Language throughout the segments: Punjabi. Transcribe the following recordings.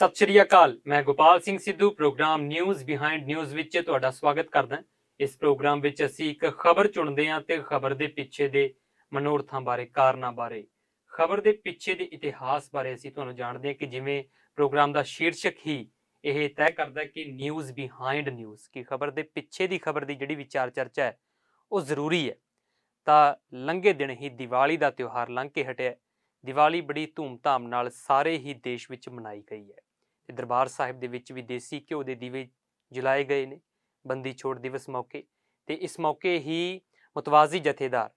ਸਤਿ ਸ਼੍ਰੀ ਅਕਾਲ ਮੈਂ Gopal Singh Sidhu programme news behind news ਵਿੱਚ ਤੁਹਾਡਾ ਸਵਾਗਤ ਕਰਦਾ ਇਸ ਪ੍ਰੋਗਰਾਮ ਵਿੱਚ ਅਸੀਂ ਇੱਕ ਖਬਰ ਚੁਣਦੇ ਹਾਂ ਤੇ ਖਬਰ ਦੇ ਪਿੱਛੇ ਦੇ ਮਨੋਰਥਾਂ ਬਾਰੇ ਕਾਰਨਾਂ ਬਾਰੇ ਖਬਰ ਦੇ ਪਿੱਛੇ ਦੇ ਇਤਿਹਾਸ ਬਾਰੇ ਅਸੀਂ ਤੁਹਾਨੂੰ ਜਾਣਦੇ ਹਾਂ ਕਿ ਜਿਵੇਂ ਪ੍ਰੋਗਰਾਮ ਦਾ ਸ਼ੀਰਸ਼ਕ ਹੀ ਇਹ ਤੈਅ ਕਰਦਾ ਕਿ ਨਿਊਜ਼ ਬਿਹਾਈਂਡ ਨਿਊਜ਼ ਕਿ ਖਬਰ ਦੇ ਪਿੱਛੇ ਦੀ ਖਬਰ ਦੀ ਜਿਹੜੀ ਵਿਚਾਰ ਚਰਚਾ ਹੈ ਉਹ ਜ਼ਰੂਰੀ ਹੈ ਤਾਂ ਲੰਘੇ ਦਿਨ ਹੀ ਦੀਵਾਲੀ ਦਾ ਤਿਉਹਾਰ ਲੰਘ ਕੇ ਹਟਿਆ ਦੀਵਾਲੀ ਬੜੀ ਧੂਮਧਾਮ ਨਾਲ ਸਾਰੇ ਹੀ ਦੇਸ਼ ਵਿੱਚ ਮਨਾਈ ਗਈ ਹੈ ਤੇ ਦਰਬਾਰ ਸਾਹਿਬ ਦੇ ਵਿੱਚ ਵੀ ਦੇਸੀ ਘਿਓ ਦੇ ਦੀਵੇ ਜਲਾਏ ਗਏ ਨੇ ਬੰਦੀ ਛੋੜ ਦਿਵਸ ਮੌਕੇ ਤੇ ਇਸ ਮੌਕੇ ਹੀ ਮਤਵਾਜ਼ੀ ਜਥੇਦਾਰ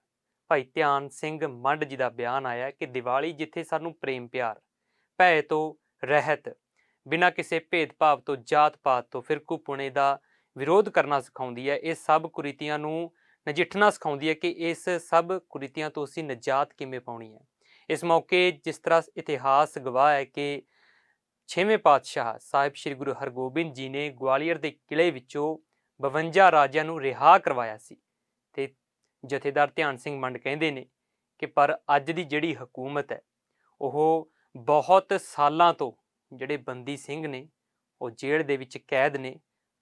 ਭਾਈ ਧਿਆਨ ਸਿੰਘ ਮੰਡ ਜੀ ਦਾ ਬਿਆਨ ਆਇਆ ਕਿ ਦੀਵਾਲੀ ਜਿੱਥੇ ਸਾਨੂੰ ਪ੍ਰੇਮ ਪਿਆਰ ਭੈ ਤੋਂ ਰਹਿਤ ਬਿਨਾ ਕਿਸੇ ਭੇਦਭਾਵ ਤੋਂ ਜਾਤ-ਪਾਤ ਤੋਂ ਫਿਰਕੂ ਪੁਣੇ ਦਾ ਵਿਰੋਧ ਕਰਨਾ ਸਿਖਾਉਂਦੀ ਹੈ ਇਹ ਸਭ ਕੁਰੀਤੀਆਂ ਨੂੰ ਨਜਿੱਠਣਾ ਸਿਖਾਉਂਦੀ ਹੈ ਕਿ ਇਸ ਸਭ ਕੁਰੀਤੀਆਂ ਤੋਂ ਅਸੀਂ ਨਜਾਤ ਕਿਵੇਂ ਪਾਉਣੀ ਹੈ ਇਸ ਮੌਕੇ ਜਿਸ ਤਰ੍ਹਾਂ ਇਤਿਹਾਸ ਗਵਾਹ ਹੈ ਕਿ ਛੇਵੇਂ ਪਾਤਸ਼ਾਹ ਸਾਹਿਬ ਸ੍ਰੀ ਗੁਰੂ ਹਰਗੋਬਿੰਦ ਜੀ ਨੇ ਗਵਾਲੀਅਰ ਦੇ ਕਿਲੇ ਵਿੱਚੋਂ 52 ਰਾਜਿਆਂ ਨੂੰ ਰਿਹਾ ਕਰਵਾਇਆ ਸੀ ਤੇ ਜਥੇਦਾਰ ਧਿਆਨ ਸਿੰਘ ਮੰਡ ਕਹਿੰਦੇ ਨੇ ਕਿ ਪਰ ਅੱਜ ਦੀ ਜਿਹੜੀ ਹਕੂਮਤ ਹੈ ਉਹ ਬਹੁਤ ਸਾਲਾਂ ਤੋਂ ਜਿਹੜੇ ਬੰਦੀ ਸਿੰਘ ਨੇ ਉਹ ਜੇਲ੍ਹ ਦੇ ਵਿੱਚ ਕੈਦ ਨੇ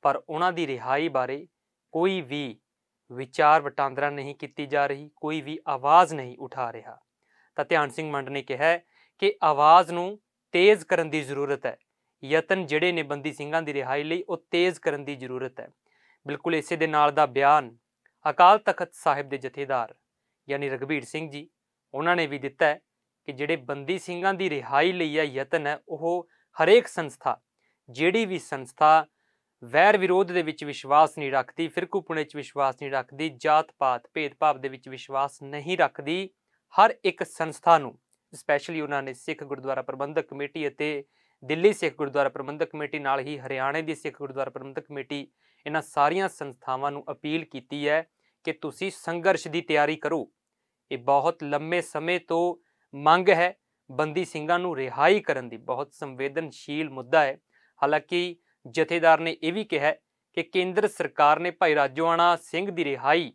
ਪਰ ਉਹਨਾਂ ਦੀ ਰਿਹਾਈ ਬਾਰੇ ਕੋਈ ਵੀ ਵਿਚਾਰ ਵਟਾਂਦਰਾ ਨਹੀਂ ਕੀਤੀ ਜਾ ਰਹੀ ਕੋਈ ਵੀ ਆਵਾਜ਼ ਨਹੀਂ ਉਠਾ ਰਿਹਾ ਤਾਂ ਧਿਆਨ ਸਿੰਘ ਮੰਡ ਨੇ ਕਿਹਾ ਕਿ ਆਵਾਜ਼ ਨੂੰ ਤੇਜ਼ ਕਰਨ ਦੀ ਜ਼ਰੂਰਤ ਹੈ ਯਤਨ ਜਿਹੜੇ ਨੇ ਬੰਦੀ ਸਿੰਘਾਂ ਦੀ ਰਿਹਾਈ ਲਈ ਉਹ ਤੇਜ਼ ਕਰਨ ਦੀ ਜ਼ਰੂਰਤ ਹੈ ਬਿਲਕੁਲ ਇਸੇ ਦੇ ਨਾਲ ਦਾ ਬਿਆਨ ਅਕਾਲ ਤਖਤ ਸਾਹਿਬ ਦੇ ਜਥੇਦਾਰ ਯਾਨੀ ਰਗਵੀਰ ਸਿੰਘ ਜੀ ਉਹਨਾਂ ਨੇ ਵੀ ਦਿੱਤਾ ਹੈ ਕਿ ਜਿਹੜੇ ਬੰਦੀ ਸਿੰਘਾਂ ਦੀ ਰਿਹਾਈ ਲਈ ਆ ਯਤਨ ਹੈ ਉਹ ਹਰੇਕ ਸੰਸਥਾ ਜਿਹੜੀ ਵੀ ਸੰਸਥਾ ਵੈਰ ਵਿਰੋਧ ਦੇ ਵਿੱਚ ਵਿਸ਼ਵਾਸ ਨਹੀਂ ਰੱਖਦੀ ਫਿਰਕੂਪੁਣੇ 'ਚ ਵਿਸ਼ਵਾਸ ਨਹੀਂ ਰੱਖਦੀ ਜਾਤ-ਪਾਤ ਭੇਦਭਾਵ ਦੇ ਵਿੱਚ ਵਿਸ਼ਵਾਸ ਨਹੀਂ ਰੱਖਦੀ ਹਰ ਇੱਕ ਸੰਸਥਾ ਨੂੰ ਸਪੈਸ਼ਲੀ ਉਹਨਾਂ ਨੇ ਸਿੱਖ ਗੁਰਦੁਆਰਾ ਪ੍ਰਬੰਧਕ ਕਮੇਟੀ ਅਤੇ ਦਿੱਲੀ ਸਿੱਖ ਗੁਰਦੁਆਰਾ ਪ੍ਰਬੰਧਕ ਕਮੇਟੀ ਨਾਲ ਹੀ ਹਰਿਆਣੇ ਦੀ ਸਿੱਖ ਗੁਰਦੁਆਰਾ ਪ੍ਰਬੰਧਕ ਕਮੇਟੀ ਇਹਨਾਂ ਸਾਰੀਆਂ ਸੰਸਥਾਵਾਂ ਨੂੰ ਅਪੀਲ ਕੀਤੀ ਹੈ ਕਿ ਤੁਸੀਂ ਸੰਘਰਸ਼ ਦੀ ਤਿਆਰੀ ਕਰੋ ਇਹ ਬਹੁਤ ਲੰਮੇ ਸਮੇਂ ਤੋਂ ਮੰਗ ਹੈ ਬੰਦੀ ਸਿੰਘਾਂ ਨੂੰ ਰਿਹਾਈ ਕਰਨ ਦੀ ਬਹੁਤ ਸੰਵੇਦਨਸ਼ੀਲ ਮੁੱਦਾ ਹੈ ਹਾਲਾਂਕਿ ਜਥੇਦਾਰ ਨੇ ਇਹ ਵੀ ਕਿਹਾ ਕਿ ਕੇਂਦਰ ਸਰਕਾਰ ਨੇ ਭਾਈ ਰਾਜੋਆਣਾ ਸਿੰਘ ਦੀ ਰਿਹਾਈ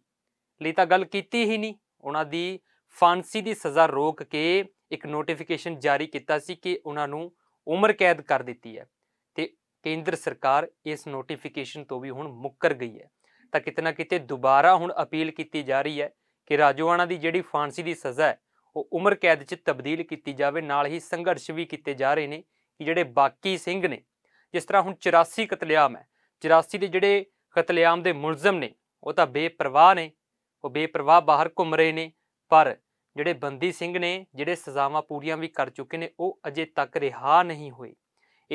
ਲਈ ਤਾਂ ਗੱਲ ਕੀਤੀ ਹੀ ਨਹੀਂ ਉਹਨਾਂ ਦੀ ਫਾਂਸੀ ਦੀ ਸਜ਼ਾ ਰੋਕ ਕੇ ਇੱਕ ਨੋਟੀਫਿਕੇਸ਼ਨ ਜਾਰੀ ਕੀਤਾ ਸੀ ਕਿ ਉਹਨਾਂ ਨੂੰ ਉਮਰ ਕੈਦ ਕਰ ਦਿੱਤੀ ਹੈ ਤੇ ਕੇਂਦਰ ਸਰਕਾਰ ਇਸ ਨੋਟੀਫਿਕੇਸ਼ਨ ਤੋਂ ਵੀ ਹੁਣ ਮੁੱਕਰ ਗਈ ਹੈ ਤਾਂ ਕਿਤਨਾ ਕਿਤੇ ਦੁਬਾਰਾ ਹੁਣ ਅਪੀਲ ਕੀਤੀ ਜਾ ਰਹੀ ਹੈ ਕਿ ਰਾਜੋਆਣਾ ਦੀ ਜਿਹੜੀ ਫਾਂਸੀ ਦੀ ਸਜ਼ਾ ਹੈ ਉਹ ਉਮਰ ਕੈਦ 'ਚ ਤਬਦੀਲ ਕੀਤੀ ਜਾਵੇ ਨਾਲ ਹੀ ਸੰਘਰਸ਼ ਵੀ ਕੀਤੇ ਜਾ ਰਹੇ ਨੇ ਕਿ ਜਿਹੜੇ ਬਾਕੀ ਸਿੰਘ ਨੇ ਜਿਸ ਤਰ੍ਹਾਂ ਹੁਣ 84 ਕਤਲੇਆਮ ਹੈ 84 ਦੇ ਜਿਹੜੇ ਕਤਲੇਆਮ ਦੇ ਮੁਲਜ਼ਮ ਨੇ ਉਹ ਤਾਂ ਬੇਪਰਵਾਹ ਨੇ ਉਹ ਬੇਪਰਵਾਹ ਬਾਹਰ ਘੁੰਮ ਰਹੇ ਨੇ ਪਰ ਜਿਹੜੇ ਬੰਦੀ ਸਿੰਘ ਨੇ ਜਿਹੜੇ ਸਜ਼ਾਵਾਂ ਪੂਰੀਆਂ ਵੀ ਕਰ ਚੁੱਕੇ ਨੇ ਉਹ ਅਜੇ ਤੱਕ ਰਿਹਾ ਨਹੀਂ ਹੋਏ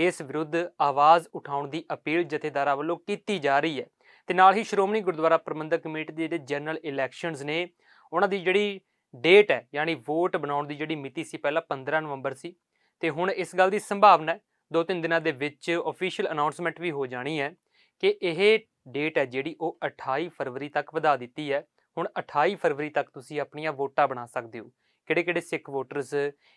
ਇਸ ਵਿਰੁੱਧ ਆਵਾਜ਼ ਉਠਾਉਣ ਦੀ ਅਪੀਲ ਜਥੇਦਾਰਾਂ ਵੱਲੋਂ ਕੀਤੀ ਜਾ ਰਹੀ ਹੈ ਤੇ ਨਾਲ ਹੀ ਸ਼੍ਰੋਮਣੀ ਗੁਰਦੁਆਰਾ ਪ੍ਰਬੰਧਕ ਕਮੇਟੀ ਦੇ ਜਿਹੜੇ ਜਨਰਲ ਇਲੈਕਸ਼ਨਸ ਨੇ ਉਹਨਾਂ ਦੀ ਜਿਹੜੀ ਡੇਟ ਹੈ ਯਾਨੀ ਵੋਟ ਬਣਾਉਣ ਦੀ ਜਿਹੜੀ ਮਿਤੀ ਸੀ ਪਹਿਲਾਂ 15 ਨਵੰਬਰ ਸੀ ਤੇ ਹੁਣ ਇਸ ਗੱਲ ਦੀ ਸੰਭਾਵਨਾ ਹੈ ਦੋ ਤਿੰਨ ਦਿਨਾਂ ਦੇ ਵਿੱਚ ਅਫੀਸ਼ੀਅਲ ਅਨਾਉਂਸਮੈਂਟ ਵੀ ਹੋ ਜਾਣੀ ਹੈ ਕਿ ਇਹ ਡੇਟ ਹੈ ਜਿਹੜੀ ਉਹ 28 ਫਰਵਰੀ ਤੱਕ ਵਧਾ ਦਿੱਤੀ ਹੈ ਹੁਣ 28 ਫਰਵਰੀ ਤੱਕ ਤੁਸੀਂ ਆਪਣੀਆਂ ਵੋਟਾਂ ਬਣਾ ਸਕਦੇ ਹੋ ਕਿਹੜੇ-ਕਿਹੜੇ ਸਿੱਖ ਵੋਟਰਸ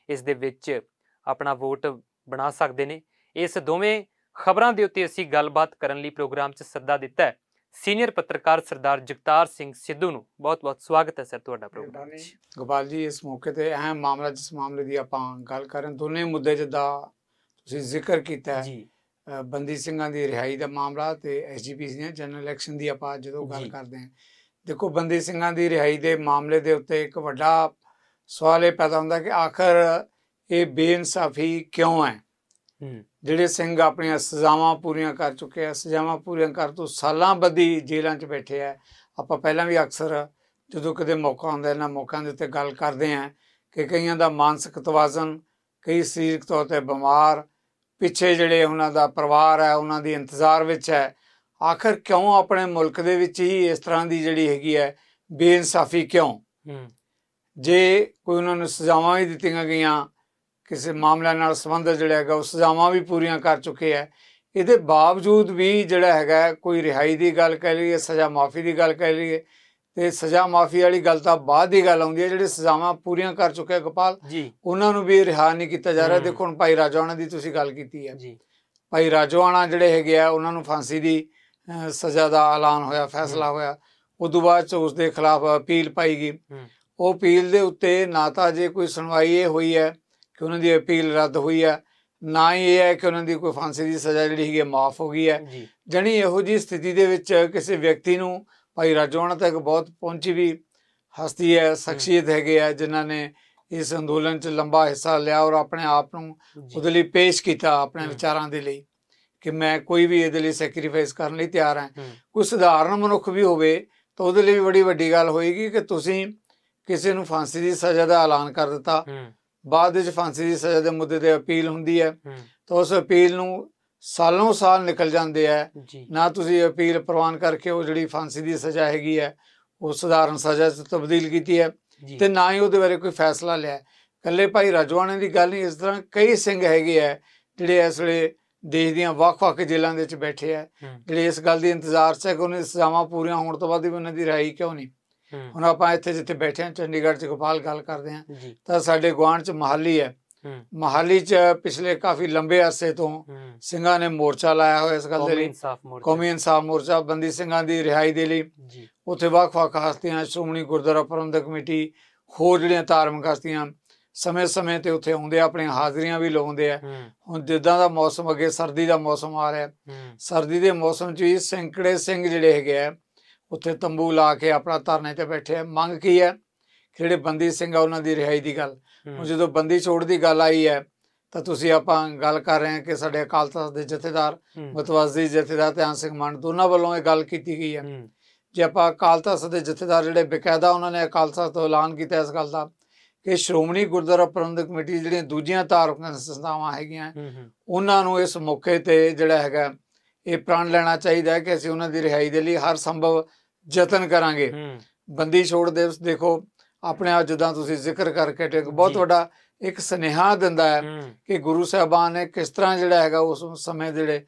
ਇਸ ਦੇ ਵਿੱਚ ਆਪਣਾ ਵੋਟ ਬਣਾ ਸਕਦੇ ਨੇ ਇਸ ਦੋਵੇਂ ਖਬਰਾਂ ਦੇ ਉੱਤੇ ਅਸੀਂ ਗੱਲਬਾਤ ਕਰਨ ਲਈ ਪ੍ਰੋਗਰਾਮ 'ਚ ਸੱਦਾ ਦਿੱਤਾ ਹੈ ਸੀਨੀਅਰ ਪੱਤਰਕਾਰ ਸਰਦਾਰ ਜਗਤਾਰ ਸਿੰਘ ਸਿੱਧੂ ਨੂੰ ਬਹੁਤ-ਬਹੁਤ ਸਵਾਗਤ ਹੈ ਸਰ ਤੁਹਾਡਾ ਪ੍ਰੋਗਰਾਮ ਗੋਪਾਲ ਜੀ ਇਸ ਮੌਕੇ ਤੇ ਅਹਿਮ ਮਾਮਲਾ ਜਿਸ ਮਾਮਲੇ ਦੀ ਆਪਾਂ ਗੱਲ ਕਰਨ ਦੋਨੇ ਮੁੱਦੇ ਜਿੱਦਾਂ ਤੁਸੀਂ ਜ਼ਿਕਰ ਕੀਤਾ ਜੀ ਬੰਦੀ ਸਿੰਘਾਂ ਦੀ ਰਿਹਾਈ ਦਾ ਮਾਮਲਾ ਤੇ ਐਸਜੀਪੀਸੀ ਨੇ ਜਨਰਲ ਇਲੈਕਸ਼ਨ ਦੀ ਆਪਾਂ ਜਦੋਂ ਗੱਲ ਕਰਦੇ ਹਾਂ ਦੇਖੋ ਬੰਦੀ ਸਿੰਘਾਂ ਦੀ ਰਿਹਾਈ ਦੇ ਮਾਮਲੇ ਦੇ ਉੱਤੇ ਇੱਕ ਵੱਡਾ ਸਵਾਲ ਇਹ ਪੈਦਾ ਹੁੰਦਾ ਕਿ ਆਖਰ ਇਹ ਬੇਇਨਸਾਫੀ ਕਿਉਂ ਹੈ ਜਿਹੜੇ ਸਿੰਘ ਆਪਣੀਆਂ ਸਜ਼ਾਵਾਂ ਪੂਰੀਆਂ ਕਰ ਚੁੱਕੇ ਆ ਸਜ਼ਾਵਾਂ ਪੂਰੀਆਂ ਕਰ ਤੋਂ ਸਾਲਾਂ ਬੱਧੀ ਜੇਲ੍ਹਾਂ 'ਚ ਬੈਠੇ ਆ ਆਪਾਂ ਪਹਿਲਾਂ ਵੀ ਅਕਸਰ ਜਦੋਂ ਕਦੇ ਮੌਕਾ ਹੁੰਦਾ ਇਹਨਾਂ ਮੌਕਿਆਂ ਦੇ ਉੱਤੇ ਗੱਲ ਕਰਦੇ ਆ ਕਿ ਕਈਆਂ ਦਾ ਮਾਨਸਿਕ ਤਵਾਜ਼ਨ ਕਈ ਸਰੀਰਕ ਤੌਰ ਤੇ ਬਿਮਾਰ ਪਿੱਛੇ ਜਿਹੜੇ ਉਹਨਾਂ ਦਾ ਪਰਿਵਾਰ ਹੈ ਉਹਨਾਂ ਦੀ ਇੰਤਜ਼ਾਰ ਵਿੱਚ ਹੈ ਆਖਰ ਕਿਉਂ ਆਪਣੇ ਮੁਲਕ ਦੇ ਵਿੱਚ ਹੀ ਇਸ ਤਰ੍ਹਾਂ ਦੀ ਜਿਹੜੀ ਹੈਗੀ ਹੈ ਬੇਇਨਸਾਫੀ ਕਿਉਂ ਜੇ ਕੋਈ ਉਹਨਾਂ ਨੂੰ ਸਜ਼ਾਵਾਂ ਵੀ ਦਿੱਤੀਆਂ ਗਈਆਂ ਕਿਸੇ ਮਾਮਲੇ ਨਾਲ ਸੰਬੰਧ ਜਿਹੜਾ ਹੈਗਾ ਉਹ ਸਜ਼ਾਵਾਂ ਵੀ ਪੂਰੀਆਂ ਕਰ ਚੁੱਕੇ ਐ ਇਹਦੇ ਬਾਵਜੂਦ ਵੀ ਜਿਹੜਾ ਹੈਗਾ ਕੋਈ ਰਿਹਾਈ ਦੀ ਗੱਲ ਕਹਿ ਲਈਏ ਸਜ਼ਾ ਮਾਫੀ ਦੀ ਗੱਲ ਕਹਿ ਲਈਏ ਤੇ ਸਜ਼ਾ ਮਾਫੀ ਵਾਲੀ ਗੱਲ ਤਾਂ ਬਾਅਦ ਦੀ ਗੱਲ ਆਉਂਦੀ ਹੈ ਜਿਹੜੇ ਸਜ਼ਾਵਾਂ ਪੂਰੀਆਂ ਕਰ ਚੁੱਕੇ ਗੋਪਾਲ ਜੀ ਉਹਨਾਂ ਨੂੰ ਵੀ ਰਿਹਾ ਨਹੀਂ ਕੀਤਾ ਜਾ ਰਿਹਾ ਦੇਖੋ ਹੁਣ ਭਾਈ ਰਾਜਵਾਨਾ ਦੀ ਤੁਸੀਂ ਗੱਲ ਕੀਤੀ ਹੈ ਜੀ ਭਾਈ ਰਾਜਵਾਨਾ ਜਿਹੜੇ ਹੈਗੇ ਆ ਉਹਨਾਂ ਨੂੰ ਫਾਂਸੀ ਦੀ ਸਜ਼ਾ ਦਾ ਐਲਾਨ ਹੋਇਆ ਫੈਸਲਾ ਹੋਇਆ ਉਸ ਤੋਂ ਬਾਅਦ ਉਸ ਦੇ ਖਿਲਾਫ ਅਪੀਲ ਪਾਈ ਗਈ ਉਹ ਅਪੀਲ ਦੇ ਉੱਤੇ ਨਾ ਤਾਂ ਜੇ ਕੋਈ ਸੁਣਵਾਈ ਇਹ ਹੋਈ ਹੈ ਕਿ ਉਹਨਾਂ ਦੀ ਅਪੀਲ ਰੱਦ ਹੋਈ ਹੈ ਨਾ ਹੀ ਇਹ ਹੈ ਕਿ ਉਹਨਾਂ ਦੀ ਕੋਈ ਫਾਂਸੀ ਦੀ ਸਜ਼ਾ ਜਿਹੜੀ ਹੈ ਮਾਫ ਹੋ ਗਈ ਹੈ ਜਣੀ ਇਹੋ ਜੀ ਸਥਿਤੀ ਦੇ ਵਿੱਚ ਕਿਸੇ ਵਿਅਕਤੀ ਨੂੰ ਭਾਈ ਰਾਜੋਣਾ ਤੱਕ ਬਹੁਤ ਪਹੁੰਚੀ ਵੀ ਹਸਤੀ ਹੈ ਸ਼ਖਸੀਅਤ ਹੈਗੇ ਆ ਜਿਨ੍ਹਾਂ ਨੇ ਇਸ ਅੰਦੋਲਨ 'ਚ ਲੰਬਾ ਹਿੱਸਾ ਲਿਆ ਔਰ ਆਪਣੇ ਆਪ ਨੂੰ ਉਹਦੇ ਲਈ ਪੇਸ਼ ਕੀਤਾ ਆਪਣੇ ਵਿਚਾਰਾਂ ਦੇ ਲਈ ਕਿ ਮੈਂ ਕੋਈ ਵੀ ਇਹਦੇ ਲਈ ਸੈਕਰੀਫਾਈਸ ਕਰਨ ਲਈ ਤਿਆਰ ਹਾਂ ਕੋਈ ਸਧਾਰਨ ਮਨੁੱਖ ਵੀ ਹੋਵੇ ਤਾਂ ਉਹਦੇ ਲਈ ਵੀ ਬੜੀ ਵੱਡੀ ਗੱਲ ਹੋਏਗੀ ਕਿ ਤੁਸੀਂ ਕਿਸੇ ਨੂੰ ਫਾਂਸੀ ਦੀ ਸਜ਼ਾ ਦਾ ਐਲਾਨ ਕਰ ਦਿੱਤਾ ਬਾਅਦ ਵਿੱਚ ਫਾਂਸੀ ਦੀ ਸਜ਼ਾ ਦੇ ਮੁੱਦੇ ਤੇ ਅਪੀਲ ਹੁੰਦੀ ਹੈ ਤਾਂ ਉਸ ਅਪੀਲ ਨੂੰ ਸਾਲੋਂ ਸਾਲ ਨਿਕਲ ਜਾਂਦੇ ਆ ਨਾ ਤੁਸੀਂ ਅਪੀਲ ਪ੍ਰਵਾਨ ਕਰਕੇ ਉਹ ਜਿਹੜੀ ਫਾਂਸੀ ਦੀ ਸਜ਼ਾ ਹੈਗੀ ਹੈ ਉਹ ਸਧਾਰਨ ਸਜ਼ਾ 'ਚ ਤਬਦੀਲ ਕੀਤੀ ਹੈ ਤੇ ਨਾ ਹੀ ਉਹਦੇ ਬਾਰੇ ਕੋਈ ਫੈਸਲਾ ਲਿਆ ਕੱਲੇ ਭਾਈ ਰਜਵਾਨੇ ਦੀ ਗੱਲ ਨਹੀਂ ਇਸ ਤਰ੍ਹਾਂ ਕਈ ਸਿੰਘ ਹੈਗੇ ਆ ਜਿਹੜੇ ਇਸ ਵੇਲੇ ਦੇਸ਼ ਦੀਆਂ ਵੱਖ-ਵੱਖ ਜੇਲ੍ਹਾਂ ਦੇ ਵਿੱਚ ਬੈਠੇ ਆ ਜਿਹੜੇ ਇਸ ਗੱਲ ਦੀ ਇੰਤਜ਼ਾਰ ਸੀ ਕਿ ਉਹਨਾਂ ਦੀ ਸਜ਼ਾਵਾਂ ਪੂਰੀਆਂ ਹੋਣ ਤੋਂ ਬਾਅਦ ਵੀ ਉਹਨਾਂ ਦੀ ਰਾਈ ਕਿਉਂ ਨਹੀਂ ਹੁਣ ਆਪਾਂ ਇੱਥੇ ਜਿੱਥੇ ਬੈਠੇ ਆ ਚੰਡੀਗੜ੍ਹ 'ਚ ਗੋਪਾਲ ਗੱਲ ਕਰਦੇ ਆ ਤਾਂ ਸਾਡੇ ਗਵਾਂਢ 'ਚ ਮਹਾਲੀ ਹੈ ਮਹਾਲੀ 'ਚ ਪਿਛਲੇ ਕਾਫੀ ਲੰਬੇ ਅਰਸੇ ਤੋਂ ਸਿੰਘਾਂ ਨੇ ਮੋਰਚਾ ਲਾਇਆ ਹੋਇਆ ਇਸ ਗੱਲ ਦੇ ਲਈ ਕੌਮੀ ਇਨਸਾਫ ਮੋਰਚਾ ਬੰਦੀ ਸਿੰਘਾਂ ਦੀ ਰਿਹਾਈ ਦੇ ਲਈ ਉੱਥੇ ਵੱਖ-ਵੱਖ ਹਸਤੀਆਂ ਸ਼੍ਰੋਮਣੀ ਗੁਰਦੁਆਰਾ ਪ੍ਰਬੰਧਕ ਕਮੇਟੀ ਹੋਰ ਜਿਹੜੀਆਂ ਧਾਰਮਿਕ ਹਸਤੀਆਂ ਸਮੇਂ-ਸਮੇਂ ਤੇ ਉੱਥੇ ਆਉਂਦੇ ਆ ਹਾਜ਼ਰੀਆਂ ਵੀ ਲਾਉਂਦੇ ਆ ਹੁਣ ਜਿੱਦਾਂ ਦਾ ਮੌਸਮ ਅੱਗੇ ਸਰਦੀ ਦਾ ਮੌਸਮ ਆ ਰਿਹਾ ਸਰਦੀ ਦੇ ਮੌਸਮ 'ਚ ਵੀ ਸੈਂਕੜੇ ਸਿੰਘ ਜਿਹੜੇ ਹੈਗੇ ਆ ਉੱਥੇ ਤੰਬੂ ਲਾ ਕੇ ਆਪਣਾ ਧਰਨੇ ਤੇ ਬੈਠੇ ਆ ਮੰਗ ਕੀ ਹੈ ਜਿਹੜੇ ਬੰਦੀ ਸਿੰਘ ਆ ਉਹਨਾਂ ਦੀ ਰਿਹਾਈ ਦੀ ਗੱਲ ਹੁਣ ਜਦੋਂ ਬੰਦੀ ਛੋੜ ਦੀ ਗੱਲ ਆਈ ਹੈ ਤਾਂ ਤੁਸੀਂ ਆਪਾਂ ਗੱਲ ਕਰ ਰਹੇ ਹਾਂ ਕਿ ਸਾਡੇ ਅਕਾਲ ਤਖਤ ਦੇ ਜਥੇਦਾਰ ਮਤਵਾਜ਼ੀ ਜਥੇਦਾਰ ਧਿਆਨ ਸਿੰਘ ਮੰਡ ਦੋਨਾਂ ਵੱਲੋਂ ਇਹ ਗੱਲ ਕੀਤੀ ਗਈ ਹੈ ਜੇ ਆਪਾਂ ਅਕਾਲ ਤਖਤ ਦੇ ਜਥੇਦਾਰ ਜਿਹੜੇ ਬਕਾਇਦਾ ਉਹਨਾਂ ਨੇ ਅਕਾਲ ਤਖਤ ਤੋਂ ਐਲਾਨ ਕੀਤਾ ਇਸ ਗੱਲ ਦਾ ਕਿ ਸ਼੍ਰੋਮਣੀ ਗੁਰਦੁਆਰਾ ਪ੍ਰਬੰਧਕ ਕਮੇਟੀ ਜਿਹੜੀਆਂ ਦੂਜੀਆਂ ਧਾਰਮਿਕ ਸੰਸਥਾਵਾਂ ਹੈਗੀਆਂ ਉਹਨਾਂ ਨੂੰ ਇਸ ਮੌਕੇ ਤੇ ਜਿਹੜਾ ਹੈਗਾ ਇਹ ਪ੍ਰਣ ਲੈਣਾ ਚਾਹੀਦਾ ਹੈ ਕਿ ਅਸੀਂ ਉਹਨਾਂ ਦੀ ਰਿਹਾਈ ਦੇ ਲਈ ਹਰ ਸੰਭਵ ਯਤਨ ਕਰਾਂਗੇ ਬੰਦੀ ਛੋੜ ਦਿਵਸ ਦੇਖੋ ਆਪਣੇ ਆਪ ਜਿੱਦਾਂ ਤੁਸੀਂ ਜ਼ਿਕਰ ਕਰਕੇ ਟਿਕ ਬਹੁਤ ਵੱਡਾ ਇੱਕ ਸਨੇਹਾ ਦਿੰਦਾ ਹੈ ਕਿ ਗੁਰੂ ਸਾਹਿਬਾਨ ਨੇ ਕਿਸ ਤਰ੍ਹਾਂ ਜਿਹੜਾ ਹੈਗਾ ਉਸ ਸਮੇਂ ਜਿਹੜੇ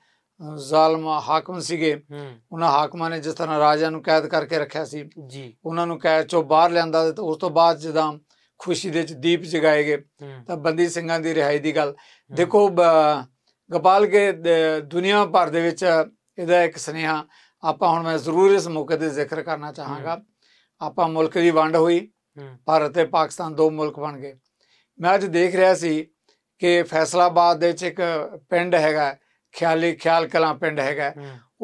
ਜ਼ਾਲਮ ਹਾਕਮ ਸੀਗੇ ਉਹਨਾਂ ਹਾਕਮਾਂ ਨੇ ਜਿਸ ਤਰ੍ਹਾਂ ਰਾਜਾ ਨੂੰ ਕੈਦ ਕਰਕੇ ਰੱਖਿਆ ਸੀ ਜੀ ਉਹਨਾਂ ਨੂੰ ਕੈਦ ਚੋਂ ਬਾਹਰ ਲਿਆਂਦਾ ਤੇ ਉਸ ਤੋਂ ਬਾਅਦ ਜਦਾਂ ਖੁਸ਼ੀ ਦੇ ਵਿੱਚ ਦੀਪ ਜਗਾਏ ਗਏ ਤਾਂ ਬੰਦੀ ਸਿੰਘਾਂ ਦੀ ਰਿਹਾਈ ਦੀ ਗੱਲ ਦੇਖੋ ਗੋਪਾਲ ਕੇ ਦੁਨੀਆ ਭਰ ਦੇ ਵਿੱਚ ਇਹਦਾ ਇੱਕ ਸਨੇਹਾ ਆਪਾਂ ਹੁਣ ਮੈਂ ਜ਼ਰੂਰ ਇਸ ਮੌਕੇ ਤੇ ਜ਼ਿਕਰ ਕਰਨਾ ਚਾਹਾਂਗਾ ਆਪਾਂ ਮੁਲਕ ਦੀ ਵੰਡ ਹੋਈ ਭਾਰਤ ਤੇ ਪਾਕਿਸਤਾਨ ਦੋ ਮੁਲਕ ਬਣ ਗਏ ਮੈਂ ਅੱਜ ਦੇਖ ਰਿਹਾ ਸੀ ਕਿ ਫੈਸਲਾਬਾਦ ਦੇ ਵਿੱਚ ਇੱਕ ਪਿੰਡ ਹੈਗਾ ਖਿਆਲੀ ਖਿਆਲ ਕਲਾ ਪਿੰਡ ਹੈਗਾ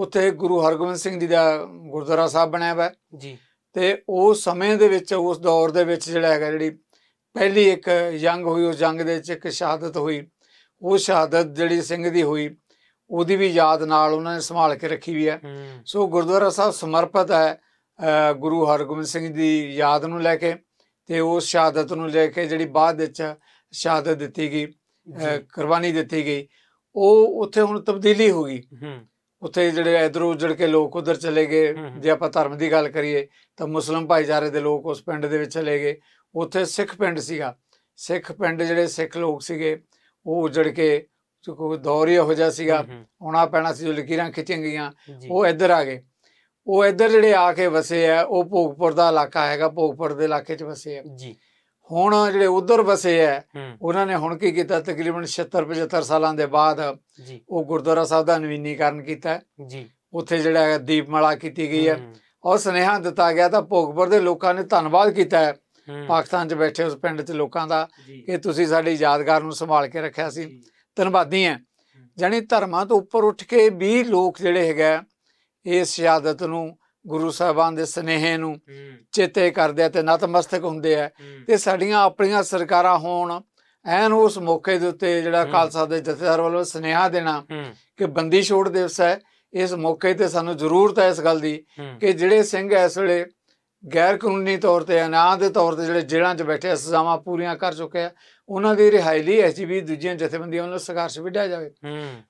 ਉੱਥੇ ਗੁਰੂ ਹਰਗੋਬਿੰਦ ਸਿੰਘ ਜੀ ਦਾ ਗੁਰਦੁਆਰਾ ਸਾਹਿਬ ਬਣਿਆ ਹੋਇਆ ਜੀ ਤੇ ਉਸ ਸਮੇਂ ਦੇ ਵਿੱਚ ਉਸ ਦੌਰ ਦੇ ਵਿੱਚ ਜਿਹੜਾ ਹੈਗਾ ਜਿਹੜੀ ਪਹਿਲੀ ਇੱਕ ਜੰਗ ਹੋਈ ਉਸ ਜੰਗ ਦੇ ਵਿੱਚ ਇੱਕ ਸ਼ਹਾਦਤ ਹੋਈ ਉਹ ਸ਼ਹਾਦਤ ਜਿਹੜੀ ਸਿੰਘ ਦੀ ਹੋਈ ਉਹਦੀ ਵੀ ਯਾਦ ਨਾਲ ਉਹਨਾਂ ਨੇ ਸੰਭਾਲ ਕੇ ਰੱਖੀ ਵੀ ਹੈ ਸੋ ਗੁਰਦੁਆਰਾ ਸਾਹਿਬ ਸਮਰਪਿਤ ਹੈ ਗੁਰੂ ਹਰਗੋਬਿੰਦ ਸਿੰਘ ਦੀ ਯਾਦ ਨੂੰ ਲੈ ਕੇ ਤੇ ਉਸ ਸ਼ਹਾਦਤ ਨੂੰ ਲੈ ਕੇ ਜਿਹੜੀ ਬਾਅਦ ਵਿੱਚ ਸ਼ਹਾਦਤ ਦਿੱਤੀ ਗਈ ਕੁਰਬਾਨੀ ਦਿੱਤੀ ਗਈ ਉਹ ਉੱਥੇ ਹੁਣ ਤਬਦੀਲੀ ਹੋ ਗਈ ਉੱਥੇ ਜਿਹੜੇ ਇਧਰ ਉਜੜ ਕੇ ਲੋਕ ਉਧਰ ਚਲੇ ਗਏ ਜੇ ਆਪਾਂ ਧਰਮ ਦੀ ਗੱਲ ਕਰੀਏ ਤਾਂ ਮੁਸਲਮ ਭਾਈਚਾਰੇ ਦੇ ਲੋਕ ਉਸ ਪਿੰਡ ਦੇ ਵਿੱਚ ਚਲੇ ਗਏ ਉੱਥੇ ਸਿੱਖ ਪਿੰਡ ਸੀਗਾ ਸਿੱਖ ਪਿੰਡ ਜਿਹੜੇ ਸਿੱਖ ਲੋਕ ਸੀਗੇ ਉਹ ਉਜੜ ਕੇ ਕੋਈ ਦੌਰ ਹੀ ਹੋ ਜਾ ਸੀਗਾ ਆਉਣਾ ਪੈਣਾ ਸੀ ਜੋ ਲਕੀਰਾਂ ਖਿੱਚੀਆਂ ਗਈਆਂ ਉਹ ਇੱਧਰ ਆ ਗਏ ਉਹ ਇੱਧਰ ਜਿਹੜੇ ਆ ਕੇ ਵਸੇ ਆ ਉਹ ਭੋਗਪੁਰ ਦਾ ਇਲਾਕਾ ਹੈਗਾ ਭੋਗਪੁਰ ਦੇ ਇਲਾਕੇ 'ਚ ਵਸੇ ਆ ਜੀ ਹੁਣ ਜਿਹੜੇ ਉਧਰ ਵਸੇ ਐ ਉਹਨਾਂ ਨੇ ਹੁਣ ਕੀ ਕੀਤਾ ਤਕਰੀਬਨ 70 75 ਸਾਲਾਂ ਦੇ ਬਾਅਦ ਉਹ ਗੁਰਦੁਆਰਾ ਸਾਹਿਬ ਦਾ ਨਵੀਨੀਕਰਨ ਕੀਤਾ ਜੀ ਉੱਥੇ ਜਿਹੜਾ ਦੀਪਮਾਲਾ ਕੀਤੀ ਗਈ ਹੈ ਔਰ ਸਨੇਹਾ ਦਿੱਤਾ ਗਿਆ ਤਾਂ ਭੋਗਪੁਰ ਦੇ ਲੋਕਾਂ ਨੇ ਧੰਨਵਾਦ ਕੀਤਾ ਹੈ ਪਾਕਿਸਤਾਨ 'ਚ ਬੈਠੇ ਉਸ ਪਿੰਡ 'ਚ ਲੋਕਾਂ ਦਾ ਕਿ ਤੁਸੀਂ ਸਾਡੀ ਯਾਦਗਾਰ ਨੂੰ ਸੰਭਾਲ ਕੇ ਰੱਖਿਆ ਸੀ ਧੰਨਵਾਦੀ ਹੈ ਜਾਨੀ ਧਰਮਾਂ ਤੋਂ ਉੱਪਰ ਉੱਠ ਕੇ ਵੀ ਲੋਕ ਜਿਹੜੇ ਹੈਗਾ ਇਸ ਸ਼ਹਾਦਤ ਨੂੰ ਗੁਰੂ ਸਾਹਿਬਾਨ ਦੇ ਸਨੇਹੇ ਨੂੰ ਚੇਤੇ ਕਰਦੇ ਤੇ ਨਤਮਸਤਕ ਹੁੰਦੇ ਆ ਤੇ ਸਾਡੀਆਂ ਆਪਣੀਆਂ ਸਰਕਾਰਾਂ ਹੋਣ ਐਨ ਉਸ ਮੌਕੇ ਦੇ ਉੱਤੇ ਜਿਹੜਾ ਖਾਲਸਾ ਦੇ ਜਥੇਦਾਰ ਵੱਲੋਂ ਸਨੇਹਾ ਦੇਣਾ ਕਿ ਬੰਦੀ ਛੋੜ ਦਿਵਸ ਹੈ ਇਸ ਮੌਕੇ ਤੇ ਸਾਨੂੰ ਜ਼ਰੂਰਤ ਹੈ ਇਸ ਗੱਲ ਦੀ ਕਿ ਜਿਹੜੇ ਸਿੰਘ ਇਸ ਵੇਲੇ ਗੈਰ ਕਾਨੂੰਨੀ ਤੌਰ ਤੇ ਅਨਾਦ ਦੇ ਤੌਰ ਤੇ ਜਿਹੜੇ ਜੇਲ੍ਹਾਂ 'ਚ ਬੈਠੇ ਸਜ਼ਾਵਾਂ ਪੂਰੀਆਂ ਕਰ ਚੁੱਕੇ ਆ ਉਹਨਾਂ ਦੀ ਰਿਹਾਈ ਲਈ ਐਸਜੀਬੀ ਦੂਜੀਆਂ ਜਥੇਬੰਦੀਆਂ ਵੱਲੋਂ ਸੰਘਰਸ਼ ਵਿੱਢਿਆ ਜਾਵੇ